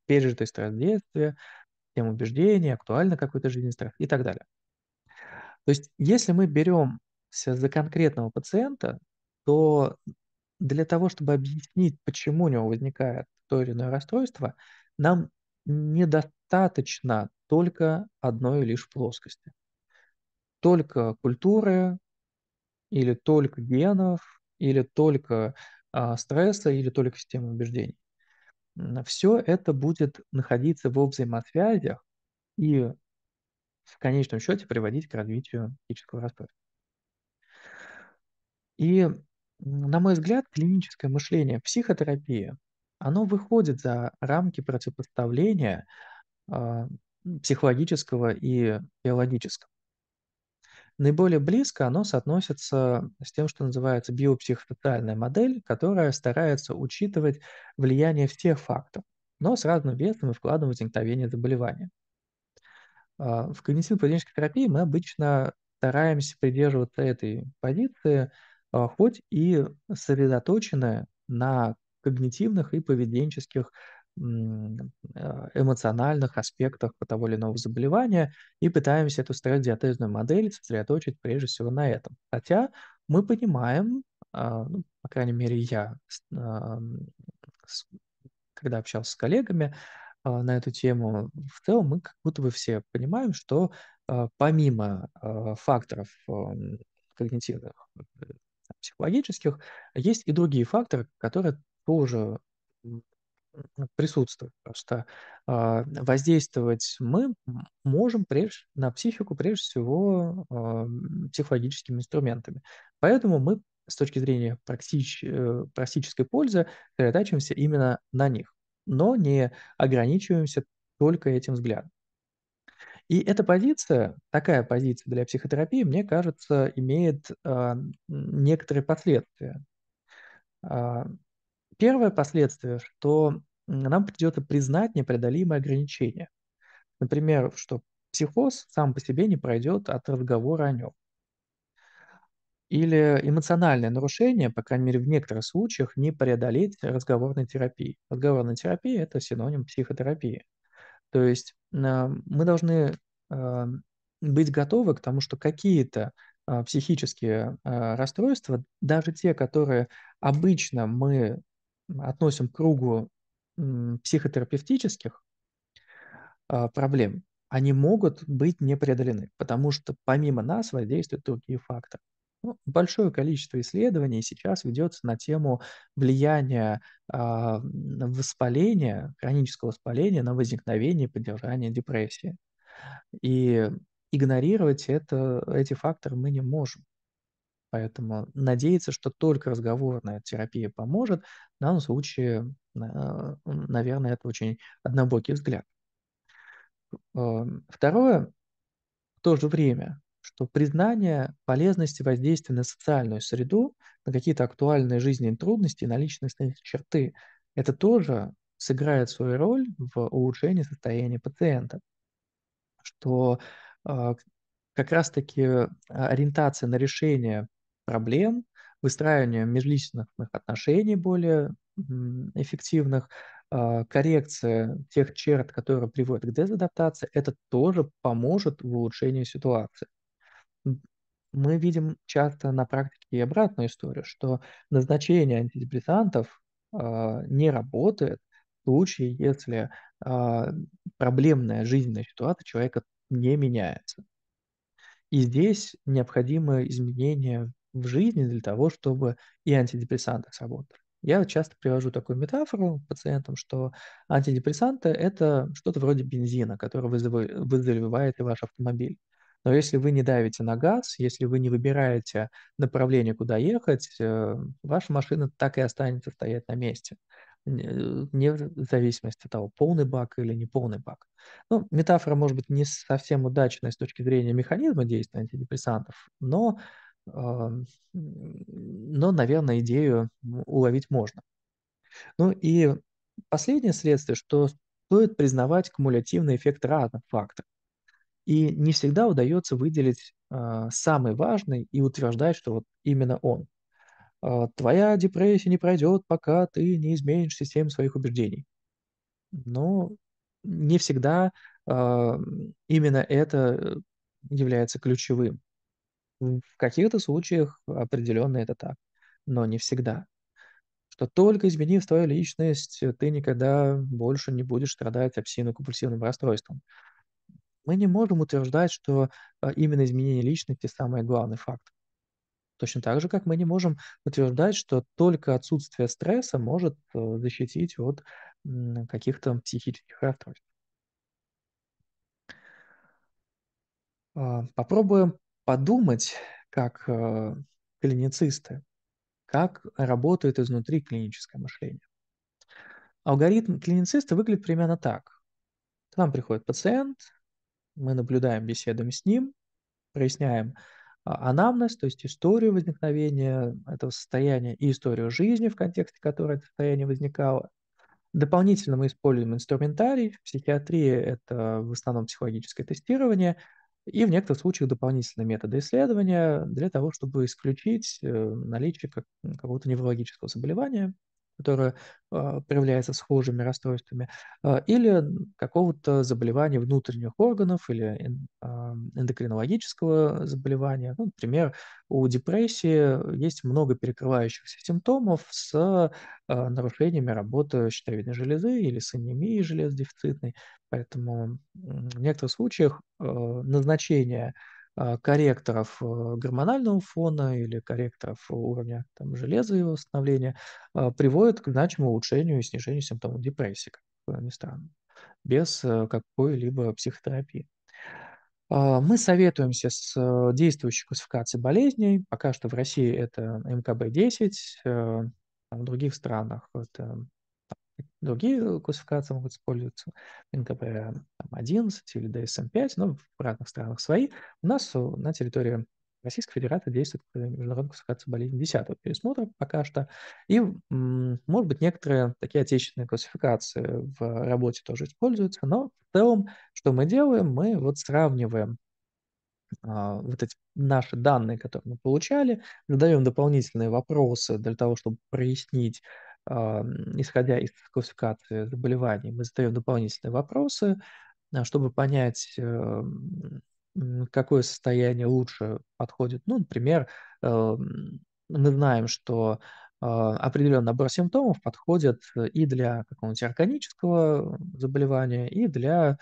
пережитый страх детства, детстве, тем убеждений, актуально какой-то жизненный страх и так далее. То есть если мы беремся за конкретного пациента, то для того, чтобы объяснить, почему у него возникает то или иное расстройство, нам недостаточно только одной лишь плоскости. Только культуры, или только генов, или только а, стресса, или только системы убеждений все это будет находиться во взаимосвязях и в конечном счете приводить к развитию психического расстройства. И, на мой взгляд, клиническое мышление психотерапия, оно выходит за рамки противопоставления э, психологического и биологического. Наиболее близко оно соотносится с тем, что называется биопсихосоциальная модель, которая старается учитывать влияние всех факторов, но с разным весом и вкладом возникновения заболевания. А, в когнитивно-поведенческой терапии мы обычно стараемся придерживаться этой позиции, а, хоть и сосредоточенная на когнитивных и поведенческих а, эмоциональных аспектах того или иного заболевания и пытаемся эту стереодиатезную модель сосредоточить прежде всего на этом. Хотя мы понимаем, а, ну, по крайней мере я, а, когда общался с коллегами на эту тему, в целом мы как будто бы все понимаем, что помимо факторов когнитивных, э, психологических, есть и другие факторы, которые тоже присутствует. Потому что э, а, воздействовать мы можем прежде, на психику прежде всего э, психологическими инструментами. Поэтому мы с точки зрения практич, э, практической пользы сосредотачиваемся именно на них, но не ограничиваемся только этим взглядом. И эта позиция, такая позиция для психотерапии, мне кажется, имеет э, некоторые последствия первое последствие, что нам придется признать непреодолимые ограничения. Например, что психоз сам по себе не пройдет от разговора о нем. Или эмоциональное нарушение, по крайней мере в некоторых случаях, не преодолеть разговорной терапии. Разговорная терапия – это синоним психотерапии. То есть а, мы должны а, быть готовы к тому, что какие-то а, психические расстройства, даже те, которые обычно мы относим к кругу психотерапевтических а, проблем, они могут быть не преодолены, потому что помимо нас воздействуют другие факторы. Ну, большое количество исследований сейчас ведется на тему влияния э, воспаления, хронического воспаления на возникновение и поддержание депрессии. И игнорировать это, эти факторы мы не можем. Поэтому надеяться, что только разговорная терапия поможет, в данном случае, наверное, это очень однобокий взгляд. Э, второе, в то же время, что признание полезности воздействия на социальную среду, на какие-то актуальные жизненные трудности на личностные черты, это тоже сыграет свою роль в улучшении состояния пациента. Что э, как раз-таки э, ориентация на решение проблем, выстраивание межличностных отношений более эффективных, а, коррекция тех черт, которые приводят к дезадаптации, это тоже поможет в улучшении ситуации. Мы видим часто на практике и обратную историю, что назначение антидепрессантов а, не работает в случае, если а, проблемная жизненная ситуация человека не меняется. И здесь необходимы изменения в жизни для того, чтобы и антидепрессанты сработали. Я часто привожу такую метафору пациентам, что антидепрессанты – это что-то вроде бензина, который вызревает ваш автомобиль. Но если вы не давите на газ, если вы не выбираете направление, куда ехать, э, ваша машина так и останется стоять на месте не в зависимости от того, полный бак или не полный бак. Ну, метафора может быть не совсем удачная с точки зрения механизма действия антидепрессантов, но а, но, наверное, идею уловить можно. Ну и последнее следствие, что стоит признавать кумулятивный эффект разных факторов. И не всегда удается выделить а, самый важный и утверждать, что вот именно он. А, твоя депрессия не пройдет, пока ты не изменишь систему своих убеждений. Но не всегда именно это э, является ключевым. В каких-то случаях определенно это так, но не всегда. Что только изменив твою личность, э, ты никогда больше не будешь страдать обсессивно-компульсивным расстройством. Мы не можем утверждать, что а, именно изменение личности – самый главный фактор. Точно так же, как мы не можем утверждать, что только отсутствие стресса может э, защитить от каких-то психических расстройств. А, попробуем подумать, как э, клиницисты, как работает изнутри клиническое мышление. Алгоритм клинициста выглядит примерно так. К нам приходит пациент, мы наблюдаем, беседуем с ним, проясняем а, анамнез, то есть историю возникновения этого состояния и историю жизни, в контексте которой это состояние возникало. Дополнительно мы используем инструментарий. В психиатрии это в основном психологическое тестирование – и в некоторых случаях дополнительные методы исследования для того, чтобы исключить э, наличие какого-то неврологического заболевания, которое а, проявляется схожими расстройствами, а, или какого-то заболевания внутренних органов или а, эндокринологического заболевания. Ну, например, у депрессии есть много перекрывающихся симптомов с нарушениями работы щитовидной железы или с анемией железодефицитной. Поэтому в некоторых случаях назначение а, корректоров э, гормонального фона или корректоров уровня там, железа и его восстановления а, приводит к значимому улучшению и снижению симптомов депрессии, как ни странно, без э, какой-либо психотерапии. А, мы советуемся с э, действующей классификацией болезней. Пока что в России это МКБ-10, в других странах это Другие э, классификации могут использоваться, НКП-11 или ДСМ-5, но в разных странах свои. У нас э, на территории Российской Федерации действует э, международная классификация болезни 10 пересмотра пока что. И, может быть, некоторые такие отечественные классификации в работе тоже используются, но в целом, что мы делаем, мы вот сравниваем а, вот эти наши данные, которые мы получали, задаем дополнительные вопросы для того, чтобы прояснить, а, исходя из классификации заболеваний, мы задаем дополнительные вопросы, а, чтобы понять, э, какое состояние лучше подходит. Ну, например, э, мы знаем, что а, определенный набор симптомов подходит и для какого-нибудь органического заболевания, и для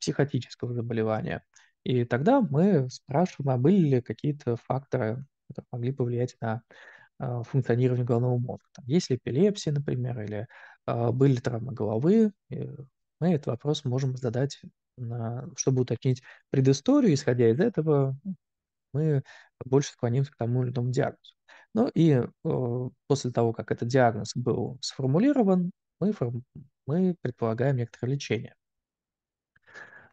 психотического заболевания. И тогда мы спрашиваем, а были ли какие-то факторы, которые могли повлиять на а, функционирования головного мозга. Там, есть ли эпилепсия, например, или а, были травмы головы, мы этот вопрос можем задать, чтобы уточнить предысторию, исходя из этого мы больше склонимся к тому или иному диагнозу. Ну и после того, как этот диагноз был сформулирован, мы, мы предполагаем некоторое лечение.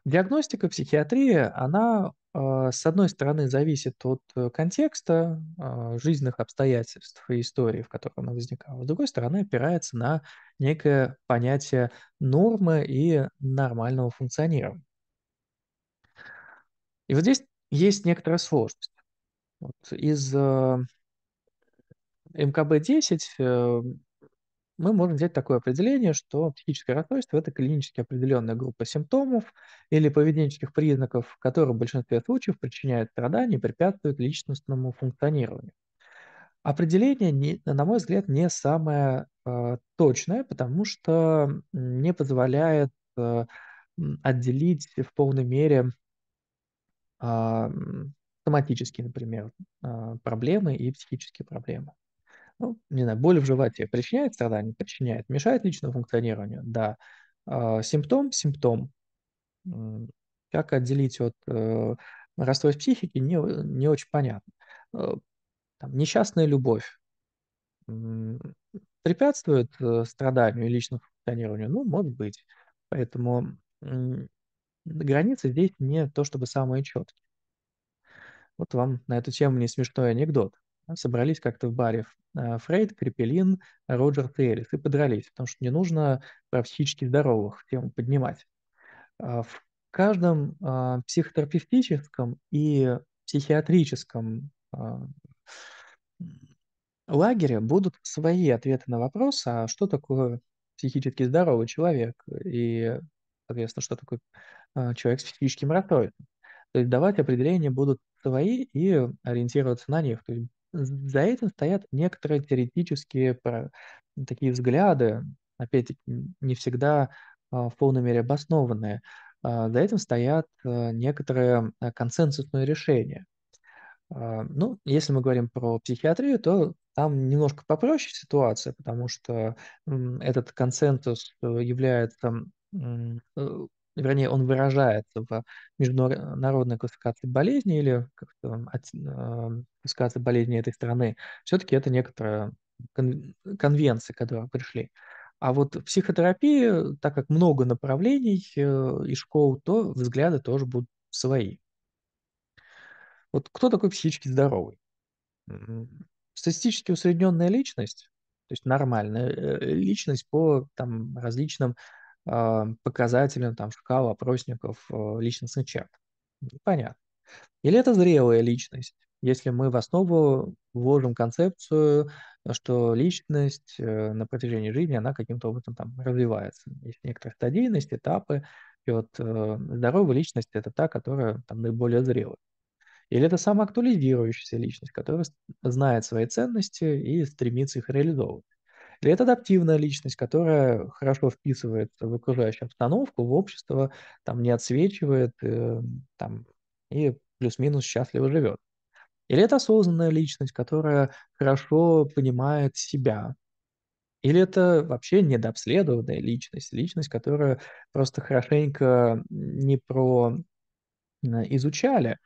Диагностика психиатрии, она, а, с одной стороны, зависит от э, контекста, а, жизненных обстоятельств и истории, в которой она возникала. С другой стороны, опирается на некое понятие нормы и нормального функционирования. И вот здесь есть некоторая сложность. Вот из э, МКБ-10 мы можем взять такое определение, что психическое расстройство – это клинически определенная группа симптомов или поведенческих признаков, которые в большинстве случаев причиняют страдания и препятствуют личностному функционированию. Определение, не, на мой взгляд, не самое э, точное, потому что не позволяет э, отделить в полной мере э, соматические, например, э, проблемы и психические проблемы ну, не знаю, боль в животе причиняет страдания, причиняет, мешает личному функционированию, да. А, симптом, симптом. Как отделить от э, расстройств психики, не, не очень понятно. Э, там, несчастная любовь препятствует э, страданию и личному функционированию? Ну, может быть. Поэтому границы здесь не то чтобы самые четкие. Вот вам на эту тему не смешной анекдот собрались как-то в баре э, Фрейд, Крепелин, Роджер Теллис и подрались, потому что не нужно про психически здоровых тему поднимать. А в каждом а, психотерапевтическом и психиатрическом а, лагере будут свои ответы на вопрос, а что такое психически здоровый человек и, соответственно, что такое человек с психическим расстройством. То есть давать определения будут свои и ориентироваться на них. То есть за этим стоят некоторые теоретические такие взгляды, опять-таки, не всегда а, в полной мере обоснованные. А, за этим стоят э, некоторые э, консенсусные решения. А, ну, если мы говорим про психиатрию, то там немножко попроще ситуация, потому что этот консенсус э, является вернее, он выражается в международной классификации болезней или эм, классификации болезней этой страны, все-таки это некоторые конвенции, которые пришли. А вот в психотерапии, так как много направлений э, и школ, то взгляды тоже будут свои. Вот кто такой психически здоровый? Статистически усредненная личность, то есть нормальная э, личность по там, различным а, показателям там, шкал, опросников, э, личностных черт. Ну, понятно. Или это зрелая личность, если мы в основу вложим концепцию, что личность э, на протяжении жизни, она каким-то образом там развивается. Есть некоторые стадийность, этапы. И вот э, здоровая личность – это та, которая там наиболее зрелая. Или это самоактуализирующаяся личность, которая знает свои ценности и стремится их реализовывать. Или это адаптивная личность, которая хорошо вписывается в окружающую обстановку, в общество, там не отсвечивает э, там, и плюс-минус счастливо живет. Или это осознанная личность, которая хорошо понимает себя. Или это вообще недообследованная личность, личность, которая просто хорошенько не про э, изучали,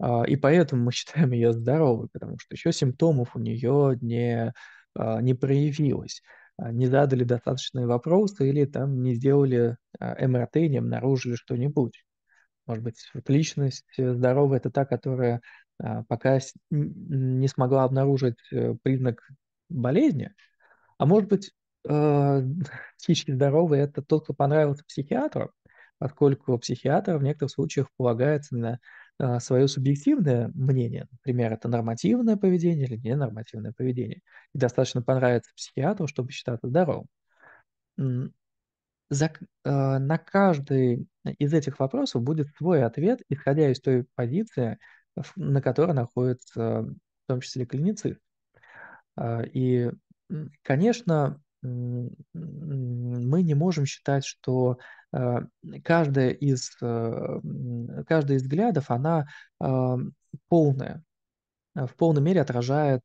а, и поэтому мы считаем ее здоровой, потому что еще симптомов у нее не а, не проявилось, а, не задали достаточные вопросы или там не сделали а, МРТ, не обнаружили что-нибудь. Может быть, вот личность э, здоровая – это та, которая пока не смогла обнаружить э, признак болезни, а может быть, *laughs* психически здоровый – это тот, кто понравился психиатру, поскольку психиатр в некоторых случаях полагается на а, свое субъективное мнение, например, это нормативное поведение или ненормативное поведение, и достаточно понравится психиатру, чтобы считаться здоровым. За, а, на каждый из этих вопросов будет свой ответ, исходя из той позиции, на которой находится в том числе клиницист. А, и, конечно, мы не можем считать, что э, каждая из, э, каждая из взглядов, она э, полная, в полной мере отражает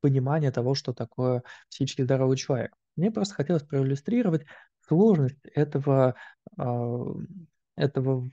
понимание того, что такое психически здоровый человек. Мне просто хотелось проиллюстрировать сложность этого, этого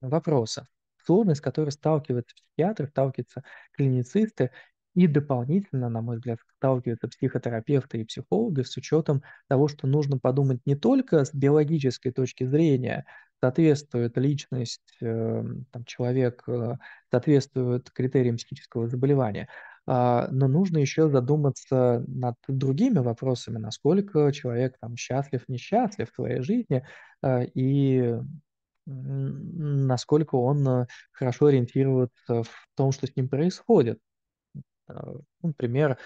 вопроса, сложность, с которой сталкиваются психиатры, сталкиваются клиницисты, и дополнительно, на мой взгляд, сталкиваются психотерапевты и психологи с учетом того, что нужно подумать не только с биологической точки зрения, соответствует личность э, там, человек, э, соответствует критериям психического заболевания, а, но нужно еще задуматься над другими вопросами, насколько человек там счастлив, несчастлив в своей жизни э, и насколько он хорошо ориентируется в том, что с ним происходит. Э, ну, например,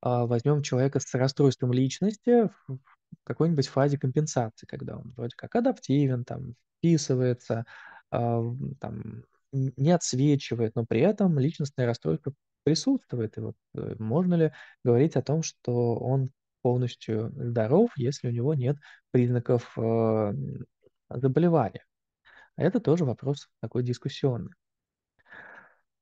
а, возьмем человека с расстройством личности в какой-нибудь фазе компенсации, когда он вроде как адаптивен, там, вписывается, а, там, не отсвечивает, но при этом личностное расстройство присутствует. И вот э, можно ли говорить о том, что он полностью здоров, если у него нет признаков э, заболевания? Это тоже вопрос такой дискуссионный.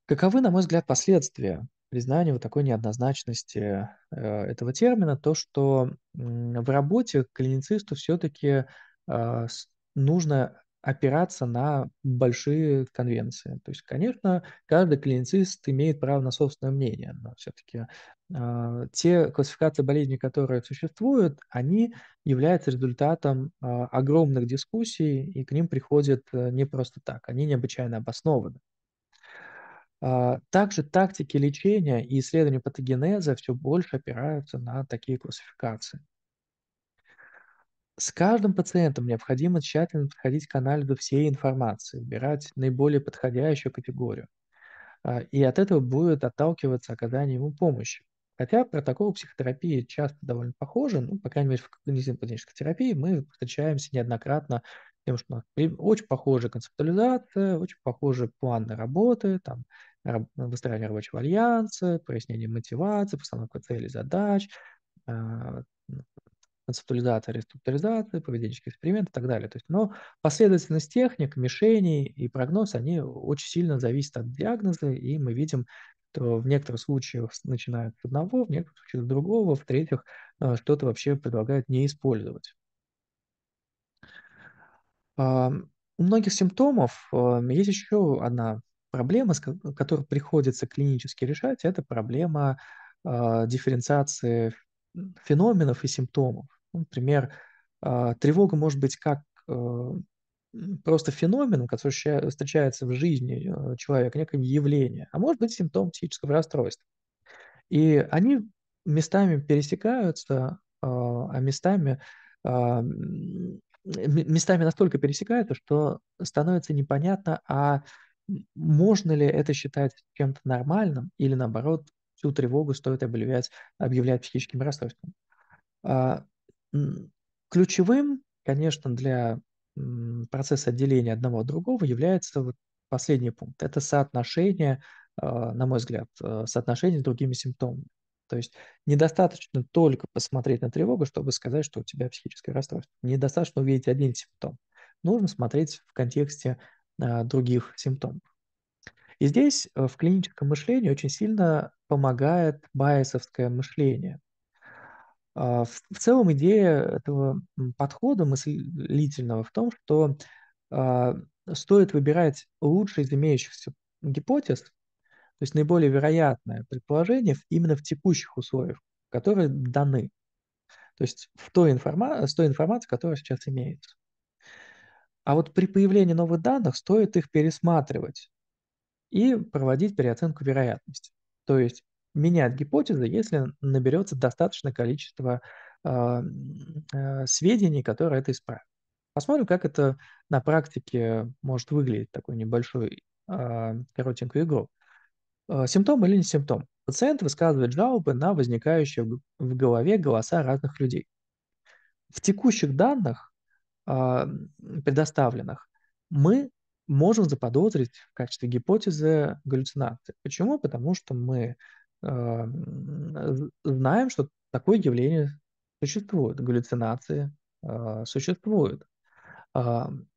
Каковы, на мой взгляд, последствия признанию вот такой неоднозначности э, этого термина, то, что в работе клиницисту все-таки а, нужно опираться на большие конвенции. То есть, конечно, каждый клиницист имеет право на собственное мнение, но все-таки а, те классификации болезней, которые существуют, они являются результатом а, огромных дискуссий, и к ним приходят э, не просто так, они необычайно обоснованы. А, также тактики лечения и исследования патогенеза все больше опираются на такие классификации. С каждым пациентом необходимо тщательно подходить к анализу всей информации, выбирать наиболее подходящую категорию. А, и от этого будет отталкиваться оказание ему помощи. Хотя протокол психотерапии часто довольно похожи, ну, по крайней мере, в когнитивно-поведенческой терапии мы встречаемся неоднократно потому что у ну, нас очень похожая концептуализация, очень похожий план работы, там, выстраивание рабочего альянса, прояснение мотивации, постановка целей, задач, а, ну, концептуализация, реструктуризация, поведенческий эксперимент и так далее. То есть, но последовательность техник, мишеней и прогноз, они очень сильно зависят от диагноза, и мы видим, что в некоторых случаях начинают с одного, в некоторых случаях с другого, в-третьих, а, что-то вообще предлагают не использовать. У многих симптомов а, есть еще одна проблема, которой приходится клинически решать, это проблема э, дифференциации феноменов и симптомов. Ну, например, э, тревога может быть как э, просто феноменом, который встречается в жизни э, человека, некое явление, а может быть симптом психического расстройства. И они местами пересекаются, а, а местами, местами настолько пересекаются, что становится непонятно, а можно ли это считать чем-то нормальным или наоборот всю тревогу стоит объявлять, объявлять психическим расстройством. А, ключевым, конечно, для процесса отделения одного от другого является вот последний пункт. Это соотношение, а, на мой взгляд, а, соотношение с другими симптомами. То есть недостаточно только посмотреть на тревогу, чтобы сказать, что у тебя психическое расстройство. Недостаточно увидеть один симптом. Нужно смотреть в контексте а, других симптомов. И здесь э, в клиническом мышлении очень сильно помогает байесовское мышление. А, в целом идея этого подхода мыслительного в том, что а, стоит выбирать лучший из имеющихся гипотез, то есть наиболее вероятное предположение именно в текущих условиях, которые даны. То есть в той информа... с той информацией, которая сейчас имеется. А вот при появлении новых данных стоит их пересматривать и проводить переоценку вероятности. То есть менять гипотезы, если наберется достаточное количество э, а, э, а, сведений, которые это исправят. Посмотрим, как это на практике может выглядеть, такой небольшой э, а, коротенькую игру. симптом или не симптом? Пациент высказывает жалобы на возникающие в голове голоса разных людей. В текущих данных а, предоставленных, мы можем заподозрить в качестве гипотезы галлюцинации. Почему? Потому что мы а, знаем, что такое явление существует, галлюцинации а, существуют.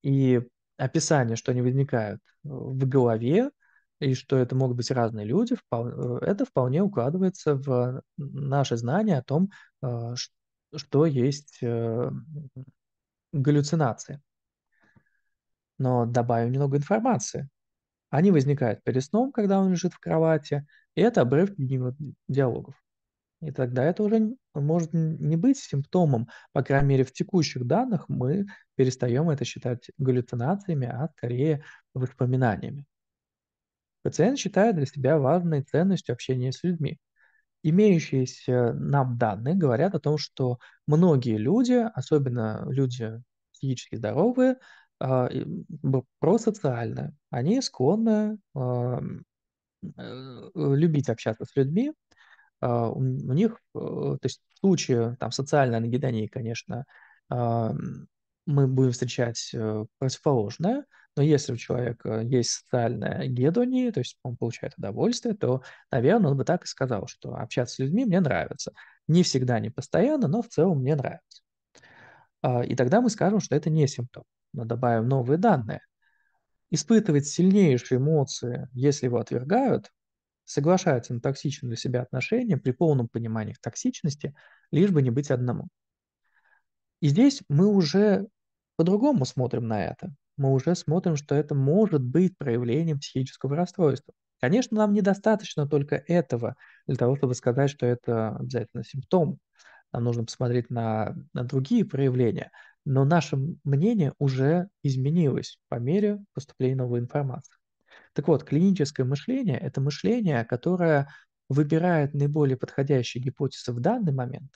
И описание, что они возникают в голове, и что это могут быть разные люди, э, это вполне укладывается в наше знание о том, что есть э, галлюцинации. Но добавим немного информации. Они возникают перед сном, когда он лежит в кровати, и это обрывки его диалогов. И тогда это уже может не быть симптомом. По крайней мере, в текущих данных мы перестаем это считать галлюцинациями, а скорее воспоминаниями. Пациент считает для себя важной ценностью общения с людьми – Имеющиеся нам данные говорят о том, что многие люди, особенно люди физически здоровые, а, просоциальные, они склонны а, э, э, любить общаться с людьми. А, у них, э, то есть в случае там, социальной анагедонии, конечно, мы будем встречать противоположное – но если у человека есть социальная гедония, то есть он получает удовольствие, то, наверное, он бы так и сказал, что общаться с людьми мне нравится. Не всегда, не постоянно, но в целом мне нравится. А, и тогда мы скажем, что это не симптом. Мы добавим новые данные. Испытывать сильнейшие эмоции, если его отвергают, соглашается на токсичные для себя отношения при полном понимании их токсичности, лишь бы не быть одному. И здесь мы уже по-другому смотрим на это мы уже смотрим, что это может быть проявлением психического расстройства. Конечно, нам недостаточно только этого для того, чтобы сказать, что это обязательно симптом. Нам нужно посмотреть на, на другие проявления. Но наше мнение уже изменилось по мере поступления новой информации. Так вот, клиническое мышление – это мышление, которое выбирает наиболее подходящие гипотезы в данный момент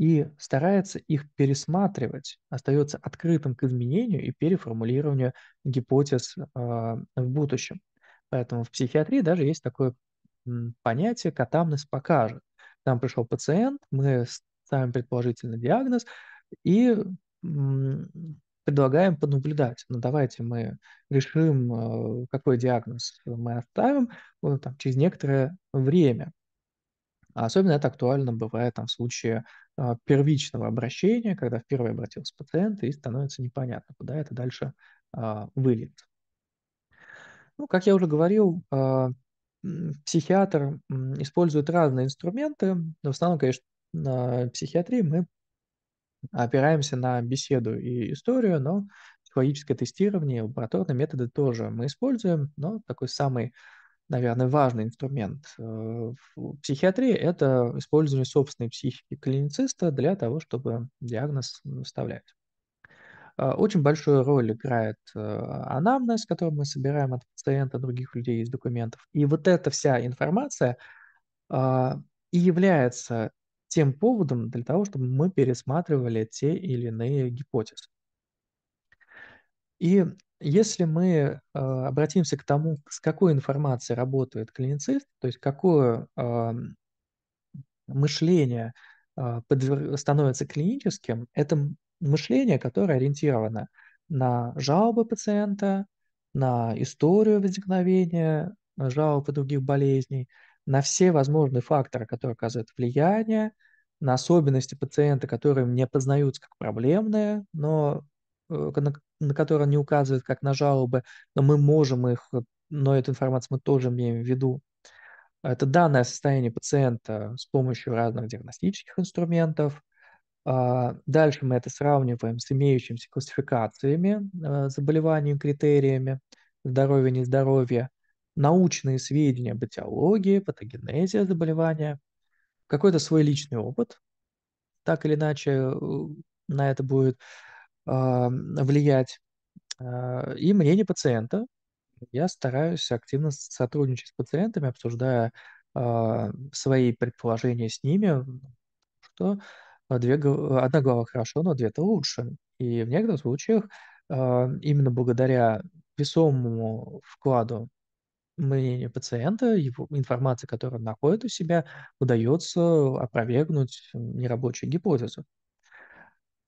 и старается их пересматривать, остается открытым к изменению и переформулированию гипотез э, в будущем. Поэтому в психиатрии даже есть такое понятие «катамнез покажет». Там пришел пациент, мы ставим предположительный диагноз и предлагаем понаблюдать. Ну, давайте мы решим, а, какой диагноз мы оставим там, через некоторое время. А особенно это актуально бывает там, в случае а, первичного обращения, когда впервые обратился пациент, и становится непонятно, куда это дальше а, выльет. Ну, как я уже говорил, психиатр использует разные инструменты. Но в основном, конечно, на психиатрии мы опираемся на беседу и историю, но психологическое тестирование, лабораторные методы тоже мы используем, но такой самый наверное, важный инструмент э, в психиатрии – это использование собственной психики клинициста для того, чтобы диагноз выставлять. А, очень большую роль играет э, анамнез, который мы собираем от пациента, других людей из документов. И вот эта вся информация а, и является тем поводом для того, чтобы мы пересматривали те или иные гипотезы. И если мы а, обратимся к тому, с какой информацией работает клиницист, то есть какое мышление а, подвер... становится клиническим, это мышление, которое ориентировано на жалобы пациента, на историю возникновения э, жалоб и других болезней, на все возможные факторы, которые оказывают влияние, на особенности пациента, которые не познаются как проблемные, но Э, на, на которые они указывают как на жалобы, но мы можем их, но эту информацию мы тоже имеем в виду. Это данное состояние пациента с помощью разных диагностических инструментов. А, дальше мы это сравниваем с имеющимися классификациями э, заболеваний, критериями здоровья, нездоровья, научные сведения об этиологии, патогенезе заболевания, какой-то свой личный опыт, так или иначе э, на это будет а, влиять. А, и мнение пациента. Я стараюсь активно сотрудничать с пациентами, обсуждая а, свои предположения с ними, что две, одна глава хорошо, но две-то лучше. И в некоторых случаях именно благодаря весомому вкладу мнения пациента, его информации, которую он находит у себя, удается опровергнуть нерабочую гипотезу.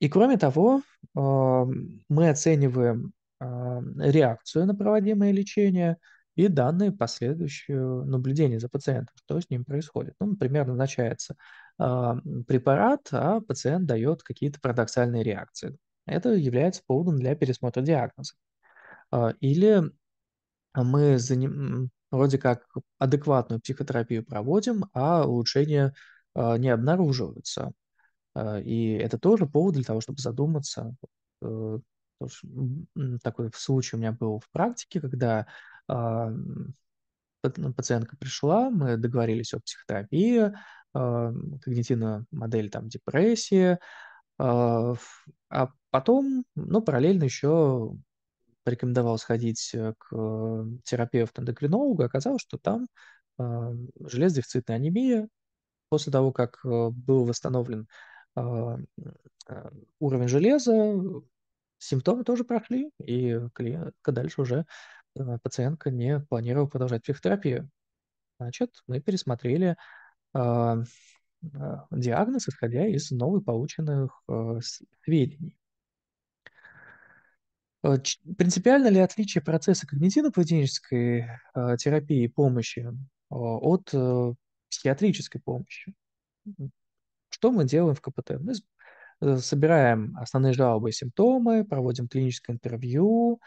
И кроме того, а, мы оцениваем а, реакцию на проводимое лечение и данные последующего наблюдения за пациентом, что с ним происходит. Ну, например, назначается а, препарат, а пациент дает какие-то парадоксальные реакции. Это является поводом для пересмотра диагноза. Или мы заним... вроде как адекватную психотерапию проводим, а улучшение не обнаруживаются. Э, и это тоже повод для того, чтобы задуматься. Э, такой случай у меня был в практике, когда а, ну, пациентка пришла, мы договорились о психотерапии, а, когнитивная модель там депрессии, а, а потом, ну, параллельно еще порекомендовал сходить э, к терапевту-эндокринологу, оказалось, что там железодефицитная анемия, после того, как был восстановлен а, э, уровень железа, симптомы тоже прошли, и клиентка дальше уже э, пациентка не планировала продолжать психотерапию. Значит, мы пересмотрели а, э, диагноз, исходя из новых полученных сведений. Принципиально ли отличие процесса когнитивно-поведенческой терапии и помощи от психиатрической помощи? Что мы делаем в КПТ? Мы э, собираем основные жалобы и симптомы, проводим клиническое интервью,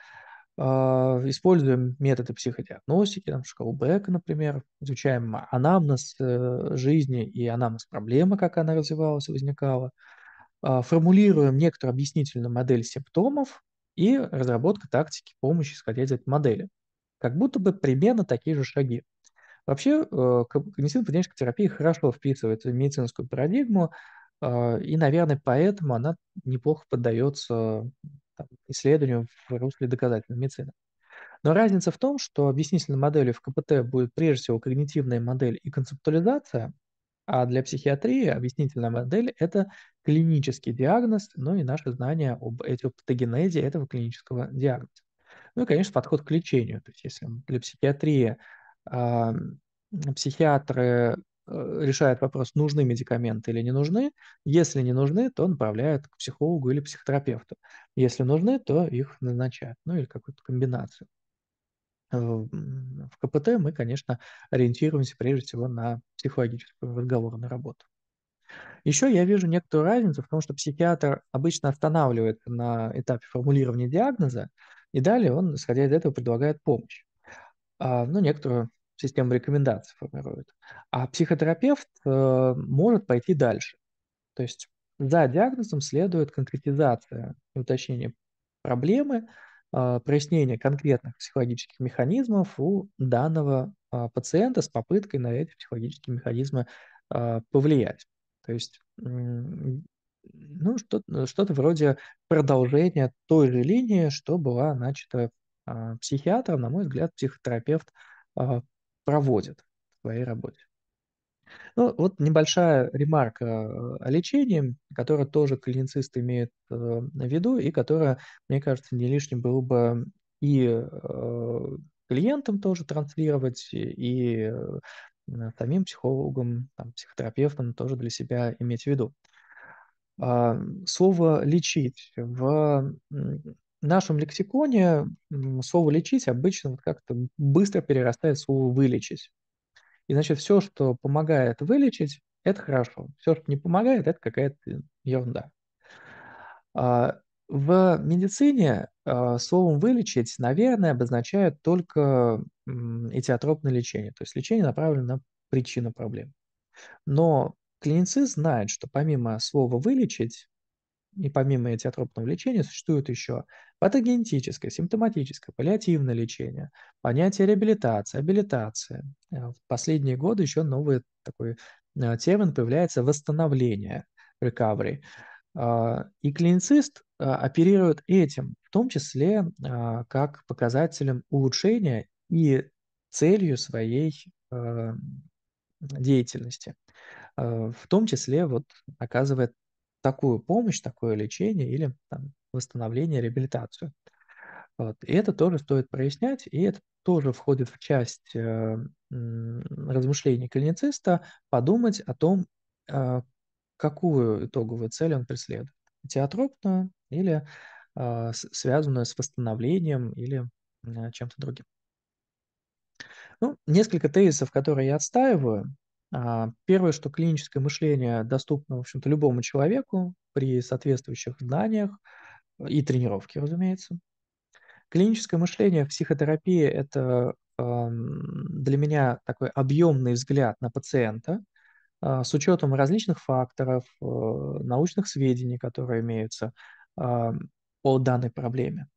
а, используем методы психодиагностики, там, шкалу Бека, например, изучаем анамнез э, жизни и анамнез проблемы, как она развивалась, возникала, а, формулируем некоторую объяснительную модель симптомов и разработка тактики помощи, исходя из этой модели. Как будто бы примерно такие же шаги. Вообще, э, когнитивно-поведенческая терапия хорошо вписывается в медицинскую парадигму, а, и, наверное, поэтому она неплохо поддается там, исследованию в русле доказательной медицины. Но разница в том, что объяснительной моделью в КПТ будет прежде всего когнитивная модель и концептуализация, а для психиатрии объяснительная модель – это клинический диагноз, ну и наше знание об этиопатогенезе этого клинического диагноза. Ну и, конечно, подход к лечению. То есть если для психиатрии а, психиатры э, решают вопрос, нужны медикаменты или не нужны. Если не нужны, то направляют к психологу или психотерапевту. Если нужны, то их назначают, ну или какую-то комбинацию. В КПТ мы, конечно, ориентируемся прежде всего на психологическую разговорную работу. Еще я вижу некоторую разницу в том, что психиатр обычно останавливается на этапе формулирования диагноза, и далее он, исходя из этого, предлагает помощь. А, ну, некоторую систему рекомендаций формирует. А психотерапевт э, может пойти дальше. То есть за диагнозом следует конкретизация и уточнение проблемы, э, прояснение конкретных психологических механизмов у данного э, пациента с попыткой на эти психологические механизмы э, повлиять. То есть ну, что-то, что-то вроде продолжения той же линии, что была начата э, психиатром, на мой взгляд, психотерапевт э, проводят в твоей работе. Ну, вот небольшая ремарка э, о лечении, которую тоже клиницист имеет э, в виду и которая, мне кажется, не лишним было бы и э, клиентам тоже транслировать, и самим психологам, там, психотерапевтам тоже для себя иметь в виду. А, слово «лечить» в в нашем лексиконе слово «лечить» обычно как-то быстро перерастает в слово «вылечить». И значит, все, что помогает вылечить, это хорошо. Все, что не помогает, это какая-то ерунда. А, в медицине а, словом «вылечить», наверное, обозначает только этиотропное лечение, то есть лечение направленное на причину проблем. Но клиницист знает, что помимо слова «вылечить» и помимо этиотропного лечения существует еще Патогенетическое, симптоматическое, паллиативное лечение, понятие реабилитации, абилитация. Э, в последние годы еще новый такой э, термин появляется восстановление, recovery. А, и клиницист э, оперирует этим, в том числе а, как показателем улучшения и целью своей деятельности. В том числе вот оказывает такую помощь, такое лечение или там, восстановление, реабилитацию. Вот. И это тоже стоит прояснять, и это тоже входит в часть э, размышлений клинициста подумать о том, э, какую итоговую цель он преследует. Теотропную или э, связанную с восстановлением или э, чем-то другим. Ну, несколько тезисов, которые я отстаиваю. А, первое, что клиническое мышление доступно, в общем-то, любому человеку при соответствующих знаниях – и тренировки, разумеется. Клиническое мышление в психотерапии – это для меня такой объемный взгляд на пациента а, с учетом различных факторов, э, научных сведений, которые имеются о данной проблеме.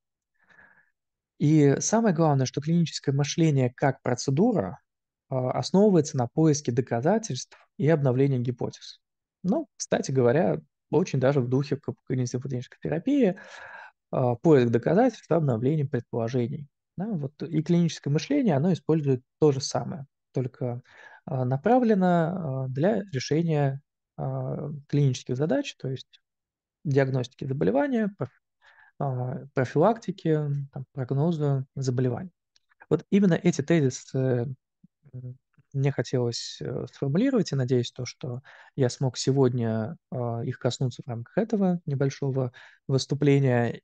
И самое главное, что клиническое мышление как процедура а, основывается на поиске доказательств и обновлении гипотез. Ну, кстати говоря, очень даже в духе когнитивно-поведенческой терапии, а, поиск доказательств, обновление предположений. Да, вот и клиническое мышление, оно использует то же самое, только а, направлено а, для решения клинических задач, то есть диагностики заболевания, профилактики, там, прогноза заболеваний. Вот именно эти тезисы мне хотелось э, сформулировать, и надеюсь, то, что я смог сегодня а, их коснуться в рамках этого небольшого выступления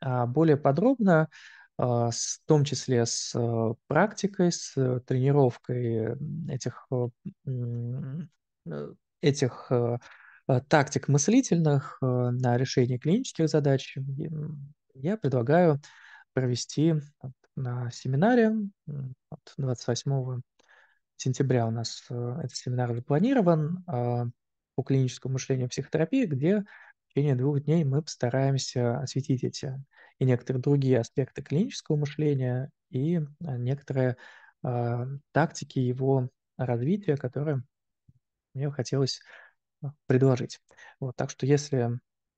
а более подробно, а, в том числе с э, практикой, с э, тренировкой этих, этих тактик мыслительных на решение клинических задач, я предлагаю провести на семинаре 28 сентября у нас э, этот семинар запланирован а, по клиническому мышлению психотерапии, где в течение двух дней мы постараемся осветить эти и некоторые другие аспекты клинического мышления и э, некоторые а, тактики его развития, которые мне хотелось э, предложить. Вот, так что если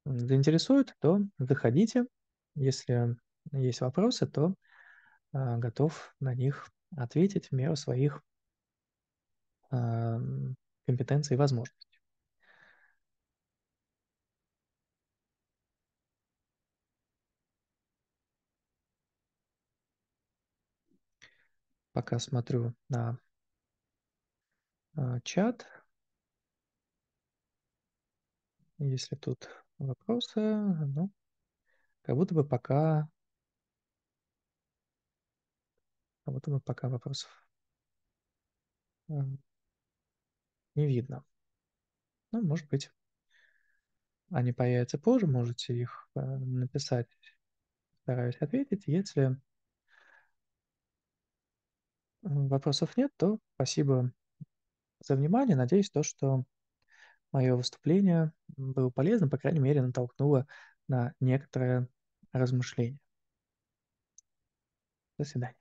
заинтересует, то заходите. Если есть вопросы, то готов на них ответить в меру своих Эм, компетенции и возможности. Пока смотрю на э, чат. Если тут вопросы, ну, как будто бы пока... Как будто бы пока вопросов эм, не видно. Ну, может быть, они появятся позже, можете их э, написать. Стараюсь ответить. Если вопросов нет, то спасибо за внимание. Надеюсь, то, что мое выступление было полезно, по крайней мере, натолкнуло на некоторое размышление. До свидания.